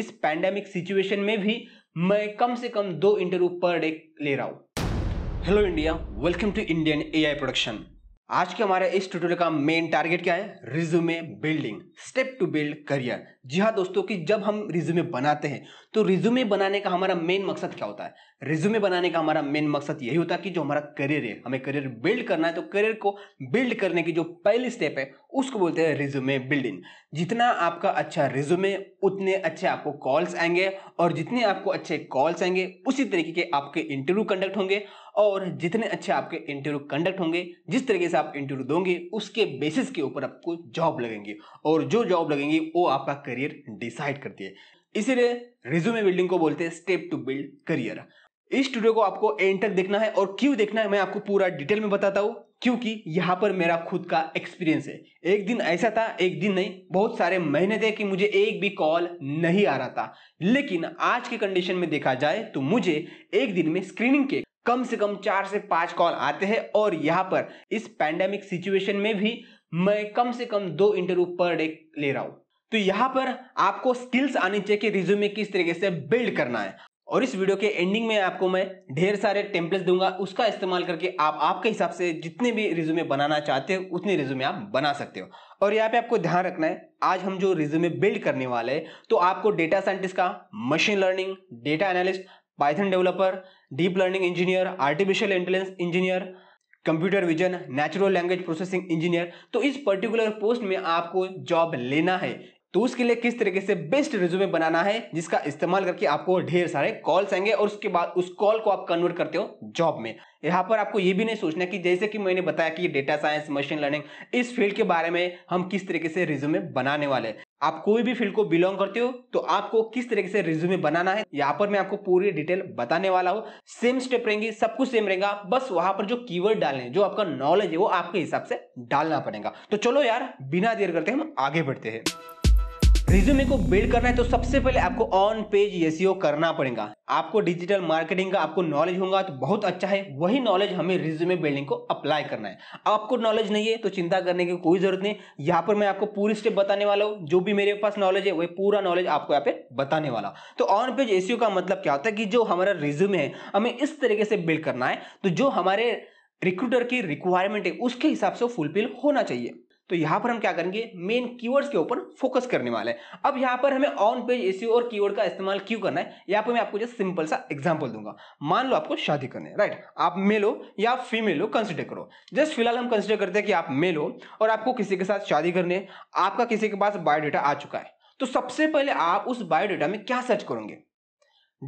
इस pandemic situation में भी मैं कम से कम दो इंटरव्यू पर डे ले रहा हूँ hello India welcome to Indian AI production आज के हमारे इस ट्यूटोरियल का मेन टारगेट क्या है resume building step to build career जी हाँ दोस्तों कि जब हम रिज्यूमे बनाते हैं तो रिज्यूमे बनाने का हमारा मेन मकसद क्या होता है रिज्यूमे बनाने का हमारा मेन मकसद यही होता है कि जो हमारा करियर है हमें करियर बिल्ड करना है तो करियर को बिल्ड करने की जो पहली स्टेप है उसको बोलते हैं रिज्यूमे बिल्डिंग जितना आपका अच्छा रिज्यूमे उतने अच्छे आपको कॉल्स आएंगे और जितने आपको अच्छे कॉल्स आएंगे उसी तरीके के आपके इंटरव्यू कंडक्ट होंगे और जितने अच्छे आपके इंटरव्यू कंडक्ट होंगे जिस तरीके से आप इंटरव्यू दोगे उसके बेसिस के ऊपर आपको जॉब लगेंगे और जो जॉब लगेंगे वो आपका करियर डिसाइड करती है इसीलिए रिज्यूमे बिल्डिंग को बोलते हैं स्टेप टू बिल्ड करियर इस स्टूडियो को आपको एंड तक देखना है और क्यों देखना है मैं आपको पूरा डिटेल में बताता हूँ क्योंकि यहाँ पर मेरा खुद का एक्सपीरियंस है एक दिन ऐसा था एक दिन नहीं बहुत सारे महीने थे कि मुझे एक भी कॉल नहीं आ रहा था लेकिन आज के कंडीशन में देखा जाए तो मुझे एक दिन में स्क्रीनिंग के कम से कम चार से पांच कॉल आते हैं और यहाँ पर इस पैंडेमिक सिचुएशन में भी मैं कम से कम दो इंटरव्यू पर डे ले रहा हूँ तो यहाँ पर आपको स्किल्स आनी चाहिए कि रिज्यूमे किस तरीके से बिल्ड करना है और इस वीडियो के एंडिंग में आपको मैं ढेर सारे टेम्पलेट्स दूंगा उसका इस्तेमाल करके आप आपके हिसाब से जितने भी रिज्यूमे बनाना चाहते हो उतने रिज्यूमे आप बना सकते हो और यहाँ पे आपको ध्यान रखना है आज हम जो रिज्यूमे बिल्ड करने वाले हैं तो आपको डेटा साइंटिस्ट का machine learning data analyst Python developer deep learning engineer artificial intelligence engineer computer vision natural language processing engineer तो इस पर्टिकुलर पोस्ट में आपको जॉब लेना है तो उसके लिए किस तरीके से बेस्ट रिज्यूमे बनाना है जिसका इस्तेमाल करके आपको ढेर सारे कॉल्स आएंगे और उसके बाद उस कॉल को आप कन्वर्ट करते हो जॉब में यहाँ पर आपको ये भी नहीं सोचना कि जैसे कि मैंने बताया कि डेटा साइंस मशीन लर्निंग इस फील्ड के बारे में हम किस तरीके से रिज्यूमे बनाने वाले आप कोई भी फील्ड को बिलोंग करते हो तो आपको किस तरीके से रिज्यूमे बनाना है यहाँ पर मैं आपको पूरी डिटेल बताने वाला हूँ सेम स्टेप रहेंगी सब कुछ सेम रहेगा बस वहां पर जो कीवर्ड डालने जो आपका नॉलेज है वो आपके हिसाब से डालना पड़ेगा तो चलो यार बिना देर करते हम आगे बढ़ते हैं रिज्यूमे को बिल्ड करना है तो सबसे पहले आपको ऑन पेज एसईओ करना पड़ेगा आपको डिजिटल मार्केटिंग का आपको नॉलेज होगा तो बहुत अच्छा है वही नॉलेज हमें रिज्यूमे बिल्डिंग को अप्लाई करना है आपको नॉलेज नहीं है तो चिंता करने की कोई जरूरत नहीं यहाँ पर मैं आपको पूरी स्टेप बताने वाला हूँ जो भी मेरे पास नॉलेज है वही पूरा नॉलेज आपको यहाँ पे बताने वाला तो ऑन पेज एसईओ का मतलब क्या होता है कि जो हमारा रिज्यूमे है हमें इस तरीके से बिल्ड करना है तो जो हमारे रिक्रूटर की रिक्वायरमेंट है उसके हिसाब से फुलफिल होना चाहिए तो यहां पर हम क्या करेंगे मेन कीवर्ड्स के ऊपर फोकस करने वाले हैं अब यहां पर हमें ऑन पेज इश्यू और कीवर्ड का इस्तेमाल क्यों करना है यहां पर मैं आपको जस्ट सिंपल सा एग्जांपल दूंगा मान लो आपको शादी करनी है राइट आप मेल हो या फीमेल हो कंसिडर करो जस्ट फिलहाल हम कंसिडर करते हैं कि आप मेल हो और आपको किसी के साथ शादी करनी है आपका किसी के पास बायोडेटा आ चुका है तो सबसे पहले आप उस बायोडेटा में क्या सर्च करोगे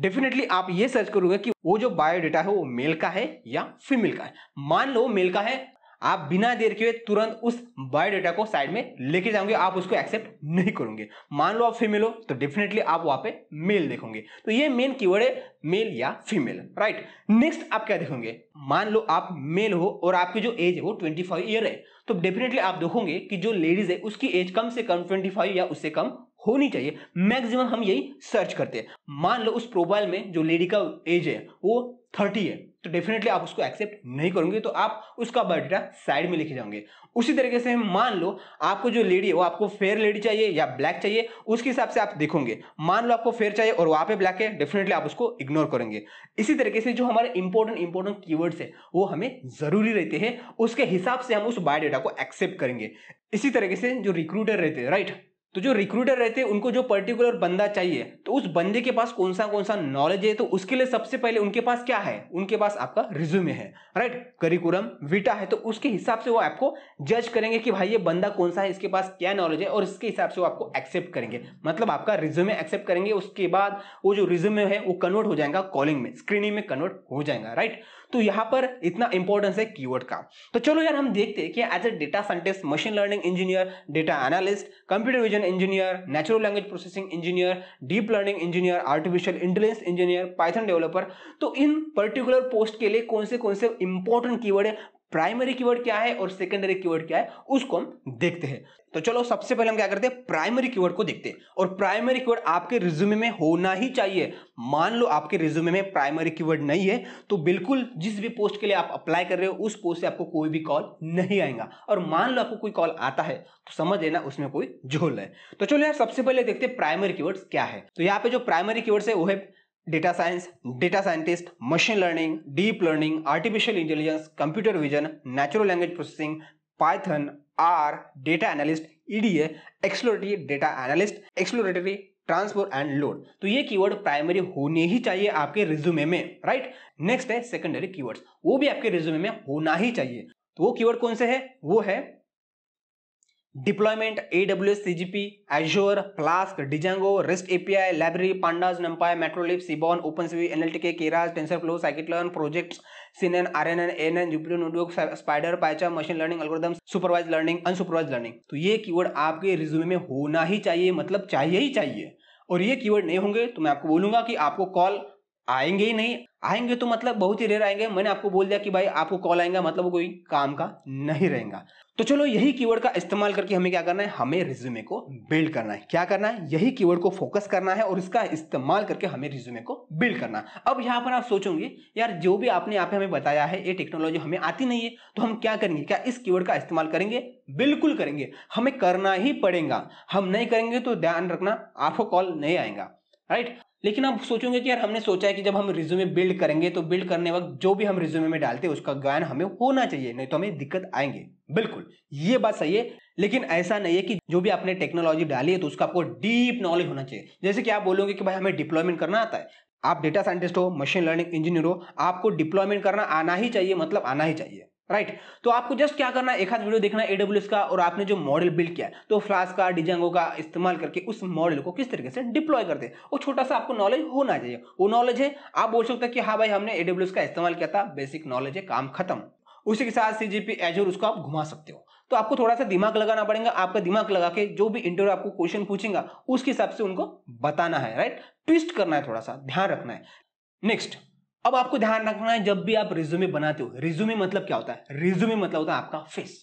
डेफिनेटली आप ये सर्च करोगे कि वो जो बायोडेटा है वो मेल का है या फीमेल का है मान लो मेल का है आप बिना देर के तुरंत उस बायोडाटा को साइड में लेके जाओगे आप उसको एक्सेप्ट नहीं करोगे मान लो आप फीमेल हो तो डेफिनेटली आप वहां पे मेल देखोगे तो ये मेन कीवर्ड है मेल या फीमेल राइट नेक्स्ट आप क्या देखोगे मान लो आप मेल हो और आपकी जो एज है वो ट्वेंटी ईयर है तो डेफिनेटली आप देखोगे कि जो लेडीज है उसकी एज कम से कम ट्वेंटी या उससे कम होनी चाहिए मैक्सिमम हम यही सर्च करते हैं मान लो उस प्रोफाइल में जो लेडी का एज है वो थर्टी है तो डेफिनेटली आप उसको एक्सेप्ट नहीं करोगे तो आप उसका बायोडाटा साइड में लिखे जाओगे उसी तरीके से मान लो आपको जो लेडी है वो आपको फेयर लेडी चाहिए या ब्लैक चाहिए उसके हिसाब से आप देखोगे मान लो आपको फेयर चाहिए और वहाँ पे ब्लैक है डेफिनेटली आप उसको इग्नोर करेंगे इसी तरीके से जो हमारे इंपॉर्टेंट इंपॉर्टेंट कीवर्ड्स है वो हमें जरूरी रहते हैं उसके हिसाब से हम उस बायोडाटा को एक्सेप्ट करेंगे इसी तरीके से जो रिक्रूटर रहते हैं राइट तो जो रिक्रूटर रहते हैं उनको जो पर्टिकुलर बंदा चाहिए तो उस बंदे के पास कौन सा कौन सा नॉलेज है तो उसके लिए सबसे पहले उनके पास क्या है उनके पास आपका रिज्यूमे है राइट करिकुलम विटा है तो उसके हिसाब से वो आपको जज करेंगे कि भाई ये बंदा कौन सा है इसके पास क्या नॉलेज है और इसके हिसाब से वो आपको एक्सेप्ट करेंगे मतलब आपका रिज्यूमे एक्सेप्ट करेंगे उसके बाद वो जो रिज्यूमे है वो कन्वर्ट हो जाएगा कॉलिंग में स्क्रीनिंग में कन्वर्ट हो जाएगा राइट तो यहां पर इतना इंपॉर्टेंस है कीवर्ड का तो चलो यार हम देखते हैं कि as a data scientist machine learning engineer data analyst computer vision engineer natural language processing engineer deep learning engineer artificial intelligence engineer Python developer तो इन पर्टिकुलर पोस्ट के लिए कौन से कौन से इंपॉर्टेंट कीवर्ड है प्राइमरी कीवर्ड क्या है और सेकेंडरी कीवर्ड क्या है उसको हम देखते हैं तो चलो सबसे पहले हम क्या करते हैं प्राइमरी कीवर्ड को देखते हैं और प्राइमरी कीवर्ड आपके रिज्यूमे में होना ही चाहिए मान लो आपके रिज्यूमे में प्राइमरी कीवर्ड नहीं है तो बिल्कुल जिस भी पोस्ट के लिए आप अप्लाई कर रहे हो उस पोस्ट से आपको कोई भी कॉल नहीं आएगा और मान लो आपको कोई कॉल आता है तो समझ लेना उसमें कोई झोल है तो चलो यार सबसे पहले देखते हैं प्राइमरी कीवर्ड क्या है तो यहाँ पे जो प्राइमरी कीवर्ड्स है वो है data science data scientist machine learning deep learning artificial intelligence computer vision natural language processing Python R data analyst EDA exploratory data analyst exploratory transform and load तो ये कीवर्ड प्राइमरी होने ही चाहिए आपके resume में right next है secondary keywords वो भी आपके रिज्यूमे में होना ही चाहिए तो वो कीवर्ड कौन से है वो है deployment A W S C G P Azure Flask Django rest API library pandas NumPy Matplotlib seaborn open CV N L T K Keras TensorFlow scikit learn projects C N R N N N N Jupyter notebook Spyder PyCharm machine learning algorithm supervise learning unsupervise learning तो ये keyword आपके resume में होना ही चाहिए मतलब चाहिए ही चाहिए और ये की वर्ड नहीं होंगे तो मैं आपको बोलूंगा कि आपको कॉल आएंगे ही नहीं आएंगे तो मतलब बहुत ही रेयर आएंगे मैंने आपको बोल दिया कि भाई आपको कॉल आएगा मतलब कोई काम का नहीं रहेगा तो चलो यही कीवर्ड का इस्तेमाल करके हमें क्या करना है हमें रिज्यूमे को बिल्ड करना है क्या करना है यही कीवर्ड को फोकस करना है और इसका इस्तेमाल करके हमें रिज्यूमे को बिल्ड करना है अब यहाँ पर आप सोचोगे यार जो भी आपने यहाँ पे हमें बताया है ये टेक्नोलॉजी हमें आती नहीं है तो हम क्या करेंगे क्या इस कीवर्ड का इस्तेमाल करेंगे बिल्कुल करेंगे हमें करना ही पड़ेगा हम नहीं करेंगे तो ध्यान रखना आपको कॉल नहीं आएगा राइट लेकिन आप सोचोगे कि यार हमने सोचा है कि जब हम रिज्यूमे बिल्ड करेंगे तो बिल्ड करने वक्त जो भी हम रिज्यूमे में डालते हैं उसका ज्ञान हमें होना चाहिए नहीं तो हमें दिक्कत आएंगे बिल्कुल ये बात सही है लेकिन ऐसा नहीं है कि जो भी आपने टेक्नोलॉजी डाली है तो उसका आपको डीप नॉलेज होना चाहिए जैसे कि आप बोलोगे कि भाई हमें डिप्लॉयमेंट करना आता है आप डेटा साइंटिस्ट हो मशीन लर्निंग इंजीनियर हो आपको डिप्लॉयमेंट करना आना ही चाहिए मतलब आना ही चाहिए राइट right. तो आपको जस्ट क्या करना है एक हाथ वीडियो देखना है एडब्ल्यूएस का और आपने जो मॉडल बिल्ड किया है तो फ्लास का डिजेंगो का इस्तेमाल करके उस मॉडल को किस तरीके से डिप्लॉय करते हैं वो छोटा सा आपको नॉलेज होना चाहिए वो नॉलेज है आप बोल सकते हैं कि हाँ भाई हमने एडब्ल्यूएस का इस्तेमाल किया था बेसिक नॉलेज है काम खत्म उसी के साथ सी जी एजोर उसको आप घुमा सकते हो तो आपको थोड़ा सा दिमाग लगाना पड़ेगा आपका दिमाग लगा के जो भी इंटरव्यू आपको क्वेश्चन पूछेगा उसके हिसाब से उनको बताना है राइट ट्विस्ट करना है थोड़ा सा ध्यान रखना है नेक्स्ट अब आपको ध्यान रखना है जब भी आप रिज्यूमे बनाते हो रिज्यूमे मतलब क्या होता है रिज्यूमे मतलब होता है आपका फेस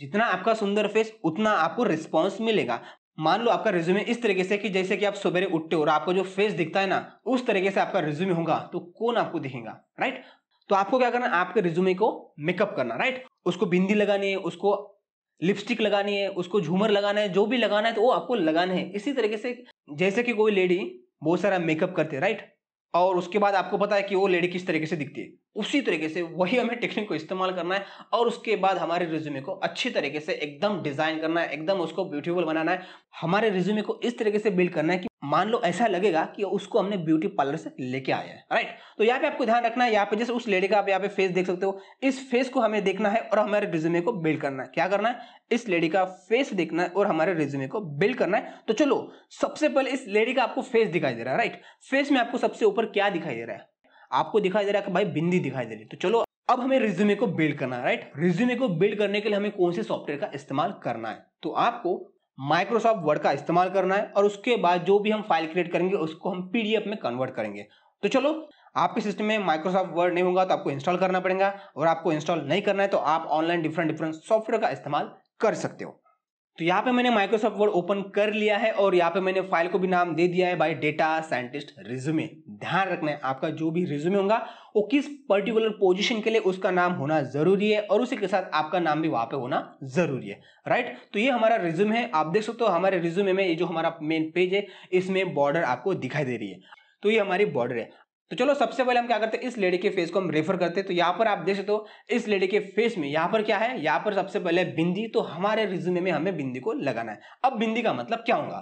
जितना आपका सुंदर फेस उतना आपको रिस्पॉन्स मिलेगा मान लो आपका रिज्यूमे इस तरीके से कि जैसे कि आप सबेरे उठते हो और आपको जो फेस दिखता है ना उस तरीके से आपका रिज्यूमे होगा तो कौन आपको दिखेगा राइट तो आपको क्या करना है आपके रिज्यूमे को मेकअप करना राइट उसको बिंदी लगानी है उसको लिपस्टिक लगानी है उसको झूमर लगाना है जो भी लगाना है तो वो आपको लगाना है इसी तरीके से जैसे कि कोई लेडी बहुत सारा मेकअप करते राइट और उसके बाद आपको पता है कि वो लेडी किस तरीके से दिखती है उसी तरीके से वही हमें टेक्निक को इस्तेमाल करना है और उसके बाद हमारे रिज्यूमे को अच्छी तरीके से एकदम डिजाइन करना है एकदम उसको ब्यूटीफुल बनाना है हमारे रिज्यूमे को इस तरीके से बिल्ड करना है कि मान लो ऐसा लगेगा कि उसको हमने ब्यूटी पार्लर से लेके आया है राइट तो यहाँ पे आपको ध्यान रखना है यहाँ पे जैसे उस लेडी का आप यहाँ पे फेस देख सकते हो इस फेस को हमें देखना है और हमारे रिज्यूमे को बिल्ड करना है क्या करना है इस लेडी का फेस देखना है और हमारे रिज्यूमे को बिल्ड करना है तो चलो सबसे पहले इस लेडी का आपको फेस दिखाई दे रहा है राइट फेस में आपको सबसे ऊपर क्या दिखाई दे रहा है आपको दिखाई दे रहा है कि भाई बिंदी दिखाई दे रही तो चलो अब हमें रिज्यूमे को बिल्ड करना है राइट रिज्यूमे को बिल्ड करने के लिए हमें कौन से सॉफ्टवेयर का इस्तेमाल करना है तो आपको माइक्रोसॉफ्ट वर्ड का इस्तेमाल करना है और उसके बाद जो भी हम फाइल क्रिएट करेंगे उसको हम पीडीएफ में कन्वर्ट करेंगे तो चलो आपके सिस्टम में माइक्रोसॉफ्ट वर्ड नहीं होगा तो आपको इंस्टॉल करना पड़ेगा और आपको इंस्टॉल नहीं करना है तो आप ऑनलाइन डिफरेंट डिफरेंट सॉफ्टवेयर का इस्तेमाल कर सकते हो तो यहाँ पे मैंने माइक्रोसॉफ्ट वर्ड ओपन कर लिया है और यहाँ पे मैंने फाइल को भी नाम दे दिया है बाय डेटा साइंटिस्ट रिज्यूमे ध्यान रखना है आपका जो भी रिज्यूमे होगा वो किस पर्टिकुलर पोजीशन के लिए उसका नाम होना जरूरी है और उसी के साथ आपका नाम भी वहां पे होना जरूरी है राइट तो ये हमारा रिज्यूम है आप देख सकते हो हमारे रिज्यूमे में ये जो हमारा मेन पेज है इसमें बॉर्डर आपको दिखाई दे रही है तो ये हमारी बॉर्डर है तो चलो सबसे पहले हम क्या करते हैं इस लेडी के फेस को हम रेफर करते हैं तो यहाँ पर आप देख सकते हो इस लेडी के फेस में यहाँ पर क्या है यहाँ पर सबसे पहले बिंदी तो हमारे रिज्यूमे में हमें बिंदी को लगाना है अब बिंदी का मतलब क्या होगा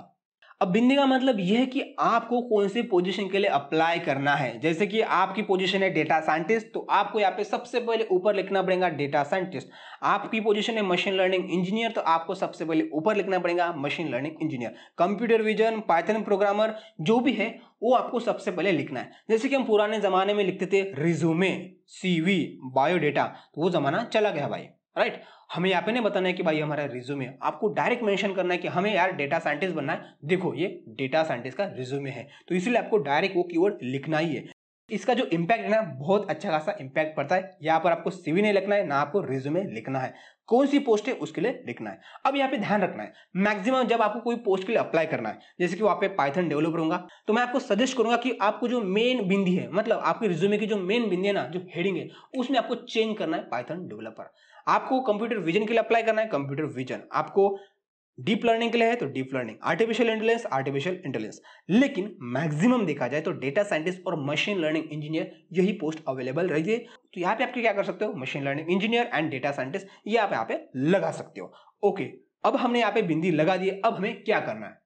अब बिंदी का मतलब यह है कि आपको कौन से पोजीशन के लिए अप्लाई करना है जैसे कि आपकी पोजीशन है डेटा साइंटिस्ट तो आपको यहाँ पे सबसे पहले ऊपर लिखना पड़ेगा डेटा साइंटिस्ट आपकी पोजीशन है मशीन लर्निंग इंजीनियर तो आपको सबसे पहले ऊपर लिखना पड़ेगा machine learning engineer computer vision Python programmer जो भी है वो आपको सबसे पहले लिखना है जैसे कि हम पुराने जमाने में लिखते थे रिज्यूमे सीवी बायोडेटा तो वो जमाना चला गया भाई राइट right? हमें यहाँ पे नहीं बताना है कि भाई हमारा रिज्यूमे आपको डायरेक्ट मेंशन करना है कि हमें यार डेटा साइंटिस्ट बनना है देखो ये डेटा साइंटिस्ट का रिज्यूमे है तो इसलिए आपको डायरेक्ट वो कीवर्ड लिखना ही है इसका जो इम्पैक्ट है ना बहुत अच्छा खासा इम्पैक्ट पड़ता है यहाँ पर आपको सीवी नहीं लिखना है ना आपको रिज्यूमे लिखना है कौन सी पोस्ट है उसके लिए लिखना है अब यहाँ पे ध्यान रखना है मैक्सिमम जब आपको कोई पोस्ट के लिए अप्लाई करना है जैसे कि वहाँ पे पाइथन डेवलपर होगा तो मैं आपको सजेस्ट करूंगा कि आपको जो मेन बिंदी है मतलब आपके रिज्यूमे की जो मेन बिंदी है ना जो हेडिंग है उसमें आपको चेंज करना है पाइथन डेवलपर आपको कंप्यूटर विजन के लिए अप्लाई करना है कंप्यूटर विजन आपको डीप लर्निंग के लिए है तो deep learning artificial intelligence artificial intelligence लेकिन मैक्सिमम देखा जाए तो डेटा साइंटिस्ट और मशीन लर्निंग इंजीनियर यही पोस्ट अवेलेबल रही है तो यहाँ पे आप क्या कर सकते हो machine learning engineer and data scientist ये आप यहाँ पे लगा सकते हो ओके अब हमने यहाँ पे बिंदी लगा दी अब हमें क्या करना है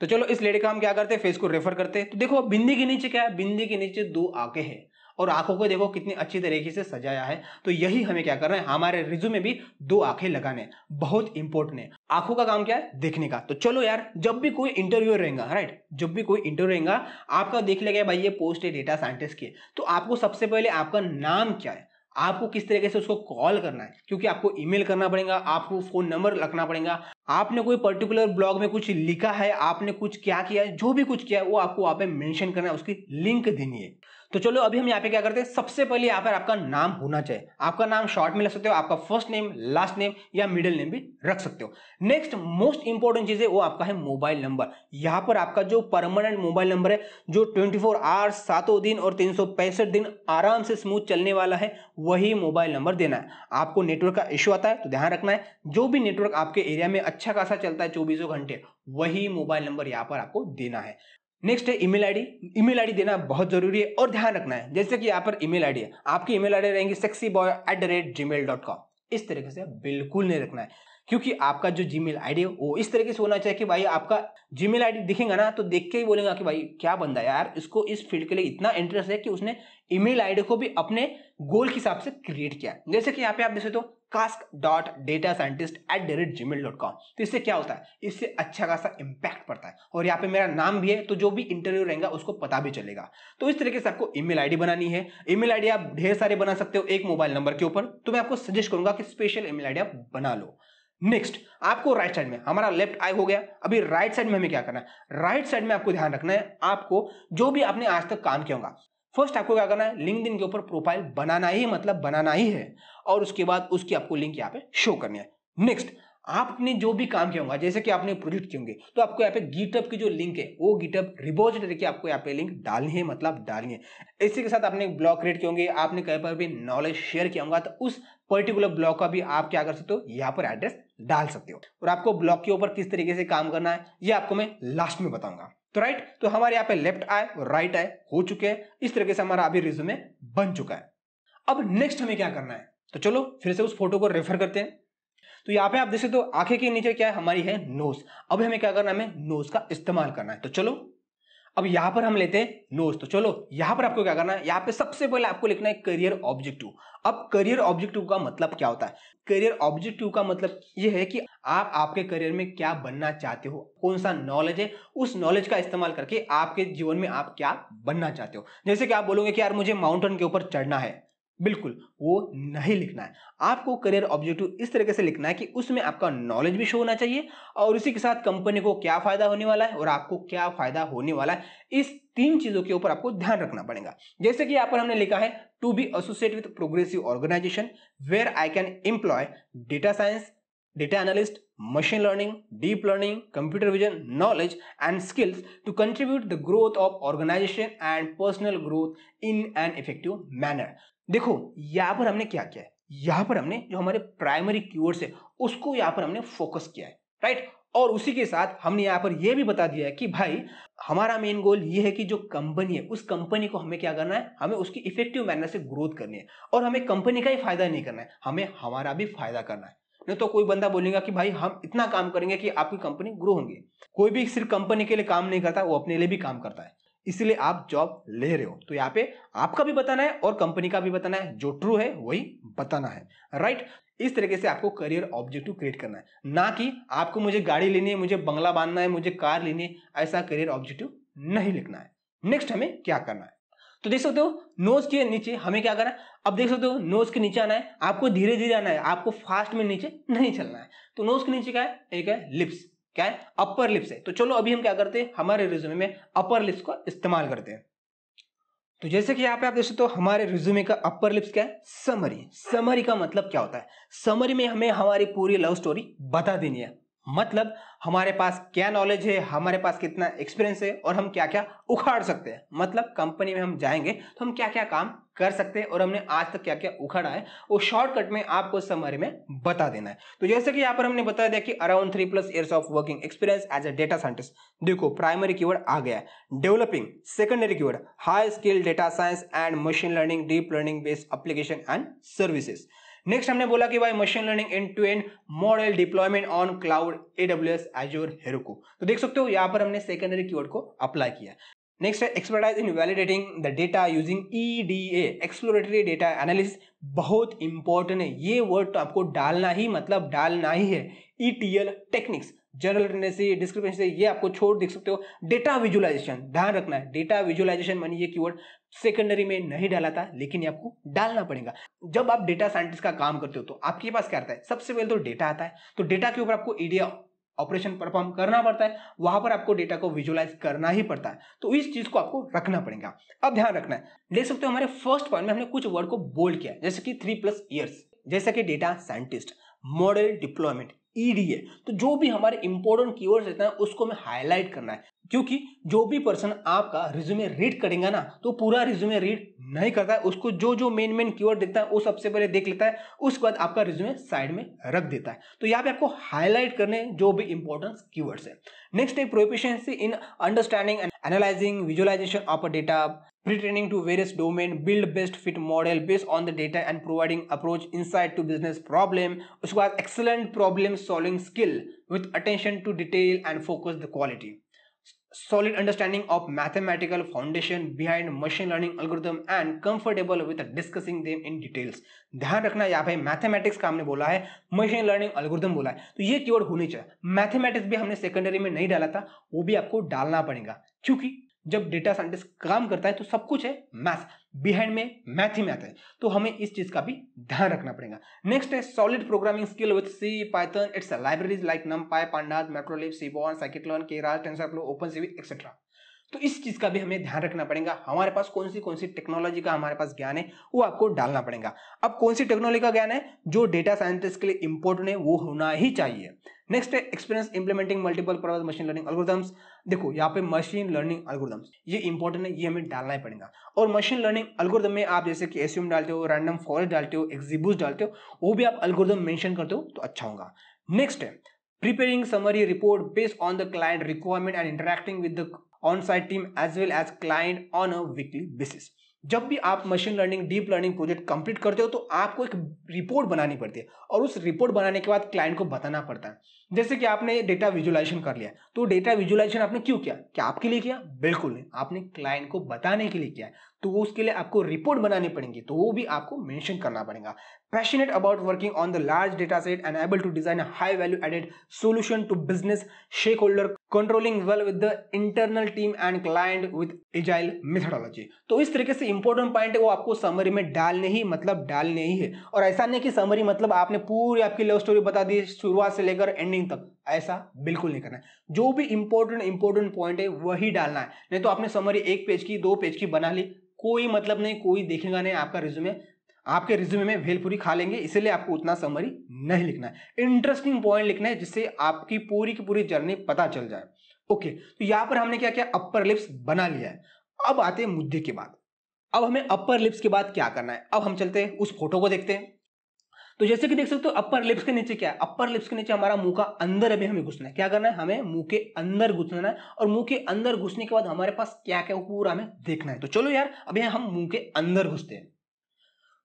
तो चलो इस लेडी का हम क्या करते हैं फेस को रेफर करते हैं तो देखो बिंदी के नीचे क्या है बिंदी के नीचे दो आके हैं और आंखों को देखो कितनी अच्छी तरीके से सजाया है तो यही हमें क्या करना है हमारे रिज्यूम में भी दो आंखें लगाने बहुत इंपॉर्टेंट है आंखों का काम क्या है देखने का तो चलो यार जब भी कोई इंटरव्यू रहेगा राइट जब भी कोई इंटरव्यू रहेगा आपका देख लेगा भाई ये पोस्ट है डेटा साइंटिस्ट की तो आपको सबसे पहले आपका नाम क्या है आपको किस तरीके से उसको कॉल करना है क्योंकि आपको ईमेल करना पड़ेगा आपको फोन नंबर रखना पड़ेगा आपने कोई पर्टिकुलर ब्लॉग में कुछ लिखा है आपने कुछ क्या किया है जो भी कुछ किया है वो आपको वहां पे मेंशन करना है उसकी लिंक देनी है तो चलो अभी हम यहाँ पे क्या करते हैं सबसे पहले यहाँ पर आपका नाम होना चाहिए आपका नाम शॉर्ट में लग सकते हो आपका फर्स्ट नेम लास्ट नेम या मिडिल नेम भी रख सकते हो नेक्स्ट मोस्ट इंपॉर्टेंट चीज है वो आपका है मोबाइल नंबर यहाँ पर आपका जो परमानेंट मोबाइल नंबर है जो ट्वेंटी फोर आवर्स सातों दिन और तीन दिन आराम से स्मूथ चलने वाला है वही मोबाइल नंबर देना है आपको नेटवर्क का इश्यू आता है तो ध्यान रखना है जो भी नेटवर्क आपके एरिया में अच्छा खासा चलता है चौबीसों घंटे वही मोबाइल नंबर यहाँ पर आपको देना है नेक्स्ट है ईमेल आईडी ईमेल आईडी देना बहुत जरूरी है और ध्यान रखना है जैसे कि यहाँ पर ईमेल आईडी है आपकी ईमेल आईडी रहेंगी sexy boy at the rate Gmail dot com इस तरीके से बिल्कुल नहीं रखना है क्योंकि आपका जो जीमेल आईडी है वो इस तरीके से होना चाहिए कि भाई आपका जीमेल आईडी दिखेगा ना तो देख के ही बोलेगा कि भाई क्या बंदा यार इसको इस फील्ड के लिए इतना इंटरेस्ट है कि उसने ईमेल आईडी को भी अपने गोल के हिसाब से क्रिएट किया जैसे कि यहाँ पे आप देख सकते हो cask dot data scientist at the rate mail dot com तो इससे क्या होता है इससे अच्छा खासा इंपैक्ट पड़ता है और यहाँ पे मेरा नाम भी है तो जो भी इंटरव्यू रहेगा उसको पता भी चलेगा तो इस तरीके से आपको ईमेल आईडी बनानी है ईमेल आईडी आप ढेर सारे बना सकते हो एक मोबाइल नंबर के ऊपर तो मैं आपको सजेस्ट करूंगा कि स्पेशल ईमेल आईडी आप बना लो नेक्स्ट आपको राइट साइड में हमारा लेफ्ट आई हो गया अभी राइट साइड में हमें क्या करना है राइट साइड में आपको ध्यान रखना है आपको जो भी आपने आज तक काम किया होगा फर्स्ट आपको क्या करना है लिंकड के ऊपर प्रोफाइल बनाना ही मतलब बनाना ही है और उसके बाद उसकी आपको लिंक यहाँ पे शो करनी है नेक्स्ट आपने जो भी काम किया होगा जैसे कि आपने प्रोजेक्ट किए होंगे तो आपको यहाँ पे गिटअप की जो लिंक है वो गिटअप रिपोजिटरी की आपको यहाँ पे लिंक डालनी है मतलब डालनी है इसी के साथ आपने ब्लॉग क्रिएट किए होंगे आपने कहीं पर भी नॉलेज शेयर किया होगा तो उस पर्टिकुलर ब्लॉग का भी आप क्या कर सकते हो यहाँ पर एड्रेस डाल सकते हो और आपको ब्लॉग के ऊपर किस तरीके से काम करना है ये आपको मैं लास्ट में बताऊंगा तो राइट तो हमारे यहाँ पे लेफ्ट आए राइट आए हो चुके हैं इस तरीके से हमारा अभी रिज्यूमे बन चुका है अब नेक्स्ट हमें क्या करना है तो चलो फिर से उस फोटो को रेफर करते हैं तो यहाँ पे आप देख सकते हो आंखें के नीचे क्या है हमारी है नोज अब हमें क्या करना है हमें नोज का इस्तेमाल करना है तो चलो अब यहां पर हम लेते हैं नोज तो चलो यहां पर आपको क्या करना है यहां पे सबसे पहले आपको लिखना है करियर ऑब्जेक्टिव अब करियर ऑब्जेक्टिव का मतलब क्या होता है करियर ऑब्जेक्टिव का मतलब यह है कि आप आपके करियर में क्या बनना चाहते हो कौन सा नॉलेज है उस नॉलेज का इस्तेमाल करके आपके जीवन में आप क्या बनना चाहते हो जैसे कि आप बोलोगे कि यार मुझे माउंटेन के ऊपर चढ़ना है बिल्कुल वो नहीं लिखना है आपको करियर ऑब्जेक्टिव इस तरीके से लिखना है कि उसमें आपका नॉलेज भी शो होना चाहिए और उसी के साथ कंपनी को क्या फायदा होने वाला है और आपको क्या फायदा होने वाला है इस तीन चीजों के ऊपर आपको ध्यान रखना पड़ेगा जैसे कि यहाँ पर हमने लिखा है to be associate with progressive organisation where I can employ data science data analyst machine learning deep learning computer vision knowledge and skills to contribute the growth of organisation and personal growth in an effective manner देखो यहाँ पर हमने क्या किया है यहाँ पर हमने जो हमारे प्राइमरी कीवर्ड्स है उसको यहाँ पर हमने फोकस किया है राइट और उसी के साथ हमने यहाँ पर यह भी बता दिया है कि भाई हमारा मेन गोल ये है कि जो कंपनी है उस कंपनी को हमें क्या करना है हमें उसकी इफेक्टिव मैनर से ग्रोथ करनी है और हमें कंपनी का ही फायदा नहीं करना है हमें हमारा भी फायदा करना है नहीं तो कोई बंदा बोलेगा कि भाई हम इतना काम करेंगे कि आपकी कंपनी ग्रो होंगी कोई भी सिर्फ कंपनी के लिए काम नहीं करता वो अपने लिए भी काम करता है इसलिए आप जॉब ले रहे हो तो यहाँ पे आपका भी बताना है और कंपनी का भी बताना है जो ट्रू है वही बताना है राइट इस तरीके से आपको करियर ऑब्जेक्टिव क्रिएट करना है ना कि आपको मुझे गाड़ी लेनी है मुझे बंगला बांधना है मुझे कार लेनी है ऐसा करियर ऑब्जेक्टिव नहीं लिखना है नेक्स्ट हमें क्या करना है तो देख सकते हो नोज के नीचे हमें क्या करना है अब देख सकते हो नोज के नीचे आना है आपको धीरे धीरे आना है आपको फास्ट में नीचे नहीं चलना है तो नोज के नीचे क्या है एक है लिप्स क्या है अपर लिप्स है तो चलो अभी हम क्या करते हैं हमारे रिज्यूमे में अपर लिप्स का इस्तेमाल करते हैं तो जैसे कि यहाँ पे आप देख सकते हो हमारे रिज्यूमे का अपर लिप्स क्या है समरी समरी का मतलब क्या होता है समरी में हमें हमारी पूरी लव स्टोरी बता देनी है मतलब हमारे पास क्या नॉलेज है हमारे पास कितना एक्सपीरियंस है और हम क्या क्या उखाड़ सकते हैं मतलब कंपनी में हम जाएंगे तो हम क्या क्या काम कर सकते हैं और हमने आज तक क्या क्या उखाड़ा है वो शॉर्टकट में आपको समरी में बता देना है तो जैसे कि यहाँ पर हमने बता दिया कि around three plus years of working experience as a data scientist देखो प्राइमरी कीवर्ड आ गया developing secondary keyword high skill data science and machine learning deep learning based application and services next हमने बोला कि भाई machine learning end to end model deployment on cloud AWS Azure Heroku तो देख सकते हो यहाँ पर हमने सेकेंडरी कीवर्ड को अप्लाई किया नेक्स्ट है expertise in validating the data using E D A exploratory data analysis बहुत इंपॉर्टेंट है ये वर्ड तो आपको डालना ही मतलब डालना ही है E T L techniques general tendency से ये आपको छोड़ देख सकते हो डेटा विजुअलाइजेशन ध्यान रखना है डेटा विजुअलाइजेशन मानी ये कीवर्ड सेकेंडरी में नहीं डाला था लेकिन ये आपको डालना पड़ेगा जब आप डेटा साइंटिस्ट का काम करते हो तो आपके पास क्या आता है सबसे पहले तो डेटा आता है तो डेटा के ऊपर आपको ईडिया ऑपरेशन परफॉर्म करना पड़ता है वहां पर आपको डेटा को विजुअलाइज करना ही पड़ता है तो इस चीज को आपको रखना पड़ेगा अब ध्यान रखना है देख सकते हो हमारे फर्स्ट पॉइंट में हमने कुछ वर्ड को बोल्ड किया जैसे कि थ्री प्लस ईयर्स जैसे कि data scientist model deployment EDA तो जो भी हमारे इंपॉर्टेंट कीवर्ड्स रहते हैं उसको हमें हाईलाइट करना है क्योंकि जो भी पर्सन आपका रिज्यूमे रीड करेगा ना तो पूरा रिज्यूमे रीड नहीं करता है उसको जो जो मेन मेन कीवर्ड देखता है वो सबसे पहले देख लेता है उसके बाद आपका रिज्यूमे साइड में रख देता है तो यहाँ पे आपको हाईलाइट करने जो भी इंपॉर्टेंट कीवर्ड्स है नेक्स्ट है proficiency in understanding and analysing visualisation of a data pretraining to various domain build best fit model based on the data and providing approach insight to business problem उसके बाद excellent problem solving skill with attention to detail and focus the quality solid understanding of mathematical foundation behind machine learning algorithm and comfortable with discussing them in details ध्यान रखना यहाँ पे mathematics का हमने बोला है मशीन लर्निंग अलगोरिदम बोला है तो ये कीवर्ड होनी चाहिए मैथमेटिक्स भी हमने सेकेंडरी में नहीं डाला था वो भी आपको डालना पड़ेगा क्योंकि जब डेटा साइंटिस्ट काम करता है तो सब कुछ है मैथ बिहाइंड में मैथी ही मैथ है तो हमें इस चीज का भी ध्यान रखना पड़ेगा नेक्स्ट है solid programming skill with C Python its libraries like NumPy pandas Matplotlib Seaborn scikit learn Keras TensorFlow open CV etcetera तो इस चीज का भी हमें ध्यान रखना पड़ेगा हमारे पास कौन सी कौन सी टेक्नोलॉजी का हमारे पास ज्ञान है वो आपको डालना पड़ेगा अब कौन सी टेक्नोलॉजी का ज्ञान है जो डेटा साइंटिस्ट के लिए इंपोर्टेंट है वो होना ही चाहिए नेक्स्ट है experience implementing multiple purpose machine learning algorithms देखो यहाँ पे मशीन लर्निंग अलगोदम्स ये इंपॉर्टेंट है ये हमें डालना ही पड़ेगा और मशीन लर्निंग अलगोदम में आप जैसे कि एस्यूम डालते हो रैंडम फॉरेस्ट डालते हो एक्सिबूस डालते हो वो भी आप अलगोदम मेंशन करते हो तो अच्छा होगा नेक्स्ट है preparing summary report based on the client requirement and interacting with the onsite team as well as client on a weekly basis जब भी आप machine learning deep learning project complete करते हो तो आपको एक रिपोर्ट बनानी पड़ती है और उस रिपोर्ट बनाने के बाद क्लाइंट को बताना पड़ता है जैसे कि आपने डेटा विजुलाइजेशन कर लिया तो डेटा विजुलाइजेशन आपने क्यों किया क्या आपके लिए किया बिल्कुल नहीं आपने क्लाइंट को बताने के लिए किया तो उसके लिए आपको रिपोर्ट बनानी पड़ेगी तो वो भी आपको मेंशन करना पड़ेगा passionate about working on the large data set and able to design high value added solution to business stakeholder controlling well with the internal team and client with agile methodology तो इस तरीके से important point है वो आपको summary में डालने ही मतलब डालने ही है और ऐसा नहीं कि समरी मतलब आपने पूरी आपकी लव स्टोरी बता दी शुरुआत से लेकर एंडिंग तक ऐसा बिल्कुल नहीं करना है जो भी इंपॉर्टेंट इंपॉर्टेंट पॉइंट है वही डालना है नहीं तो आपने समरी एक पेज की दो पेज की बना ली कोई मतलब नहीं कोई देखेगा नहीं आपका रिज्यूमे आपके रिज्यूमे में भेलपुरी खा लेंगे इसीलिए आपको उतना समरी नहीं लिखना है इंटरेस्टिंग पॉइंट लिखना है जिससे आपकी पूरी की पूरी जर्नी पता चल जाए ओके तो यहां पर हमने क्या किया अपर लिप्स बना लिया है अब आते हैं मुद्दे के बाद अब हमें अपर लिप्स के बाद क्या करना है अब हम चलते हैं उस फोटो को देखते हैं तो जैसे कि देख सकते हो अपर लिप्स के नीचे क्या है अपर लिप्स के नीचे हमारा मुंह का अंदर अभी हमें घुसना है क्या करना है हमें मुंह के अंदर घुसना है और मुंह के अंदर घुसने के बाद हमारे पास क्या क्या पूरा हमें देखना है तो चलो यार अभी हम मुंह के अंदर घुसते हैं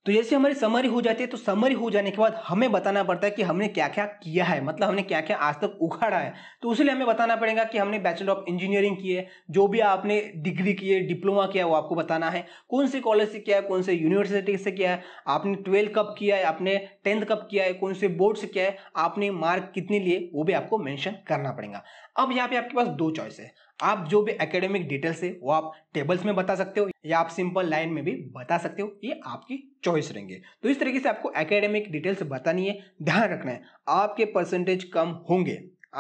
तो जैसे हमारी समरी हो जाती है तो समरी हो जाने के बाद हमें बताना पड़ता है कि हमने क्या क्या किया है मतलब हमने क्या क्या आज तक उखाड़ा है तो उसलिए हमें बताना पड़ेगा कि हमने बैचलर ऑफ इंजीनियरिंग की है जो भी आपने डिग्री की है डिप्लोमा किया है वो आपको बताना है कौन से कॉलेज से किया है कौन से यूनिवर्सिटी से किया है आपने ट्वेल्थ कब किया है आपने टेंथ कब किया है कौन से बोर्ड से किया है आपने मार्क कितने लिए वो भी आपको मैंशन करना पड़ेगा अब यहाँ पे आपके पास दो चॉइस है आप जो भी एकेडमिक डिटेल्स है वो आप टेबल्स में बता सकते हो या आप सिंपल लाइन में भी बता सकते हो ये आपकी चॉइस रहेंगे तो इस तरीके से आपको एकेडमिक डिटेल्स बतानी है ध्यान रखना है आपके परसेंटेज कम होंगे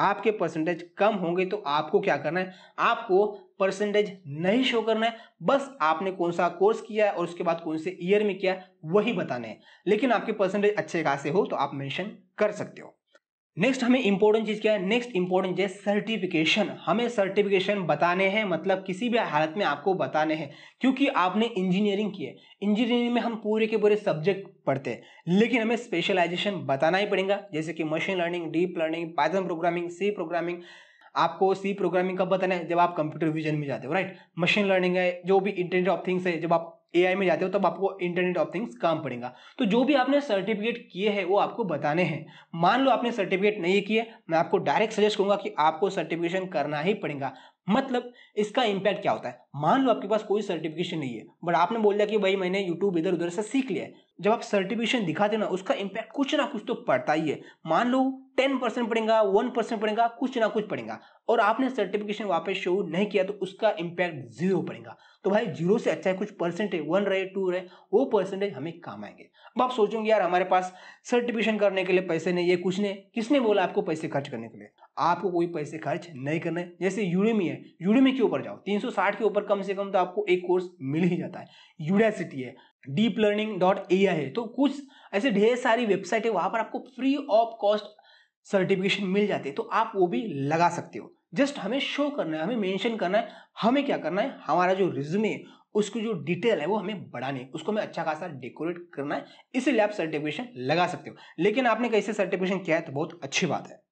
आपके परसेंटेज कम होंगे तो आपको क्या करना है आपको परसेंटेज नहीं शो करना है बस आपने कौन सा कोर्स किया है और उसके बाद कौन से ईयर में किया है वही बताना है लेकिन आपके परसेंटेज अच्छे खासे हो तो आप मेंशन कर सकते हो नेक्स्ट हमें इंपॉर्टेंट चीज़ क्या है नेक्स्ट इंपॉर्टेंट चीज़ सर्टिफिकेशन हमें सर्टिफिकेशन बताने हैं मतलब किसी भी हालत में आपको बताने हैं क्योंकि आपने इंजीनियरिंग की है इंजीनियरिंग में हम पूरे के पूरे सब्जेक्ट पढ़ते हैं लेकिन हमें स्पेशलाइजेशन बताना ही पड़ेगा जैसे कि machine learning deep learning Python programming C programming आपको सी प्रोग्रामिंग कब बताना है जब आप कंप्यूटर विजन में जाते हो राइट मशीन लर्निंग है जो भी इंटरनेट ऑफ थिंग्स है जब आप एआई में जाते हो तब आपको इंटरनेट ऑफ थिंग्स काम पड़ेगा तो जो भी आपने सर्टिफिकेट किए हैं वो आपको बताने हैं मान लो आपने सर्टिफिकेट नहीं किए मैं आपको डायरेक्ट सजेस्ट करूंगा कि आपको सर्टिफिकेशन करना ही पड़ेगा मतलब इसका इम्पैक्ट क्या होता है मान लो आपके पास कोई सर्टिफिकेशन नहीं है बट आपने बोल दिया कि भाई मैंने यूट्यूब इधर उधर से सीख लिया है जब आप सर्टिफिकेशन दिखाते ना उसका इम्पैक्ट कुछ ना कुछ तो पड़ता ही है मान लो टेन परसेंट पड़ेगा वन परसेंट पड़ेगा कुछ ना कुछ पड़ेगा और आपने सर्टिफिकेशन वापस शो नहीं किया तो उसका इम्पैक्ट जीरो पड़ेगा तो भाई जीरो से अच्छा है कुछ परसेंटेज वन रहे टू रहे वो परसेंटेज हमें काम आएंगे अब आप सोचोगे यार हमारे पास सर्टिफिकेशन करने के लिए पैसे नहीं है कुछ नहीं किसने बोला आपको पैसे खर्च करने के लिए आपको कोई पैसे खर्च नहीं करने जैसे यूडीमी है यूडीमी के ऊपर जाओ तीन के ऊपर पर कम से कम तो आपको एक कोर्स मिल ही जाता है यूडेसिटी है deep learning dot A I है तो कुछ ऐसे ढेर सारी वेबसाइट है वहां पर आपको फ्री ऑफ कॉस्ट सर्टिफिकेशन मिल जाते हैं तो आप वो भी लगा सकते हो जस्ट हमें शो करना है हमें मेंशन करना है हमें क्या करना है हमारा जो रिज्यूमे उसकी जो डिटेल है वो हमें बढ़ाने है उसको हमें अच्छा खासा डेकोरेट करना है इसीलिए आप सर्टिफिकेशन लगा सकते हो लेकिन आपने कैसे सर्टिफिकेशन किया है तो बहुत अच्छी बात है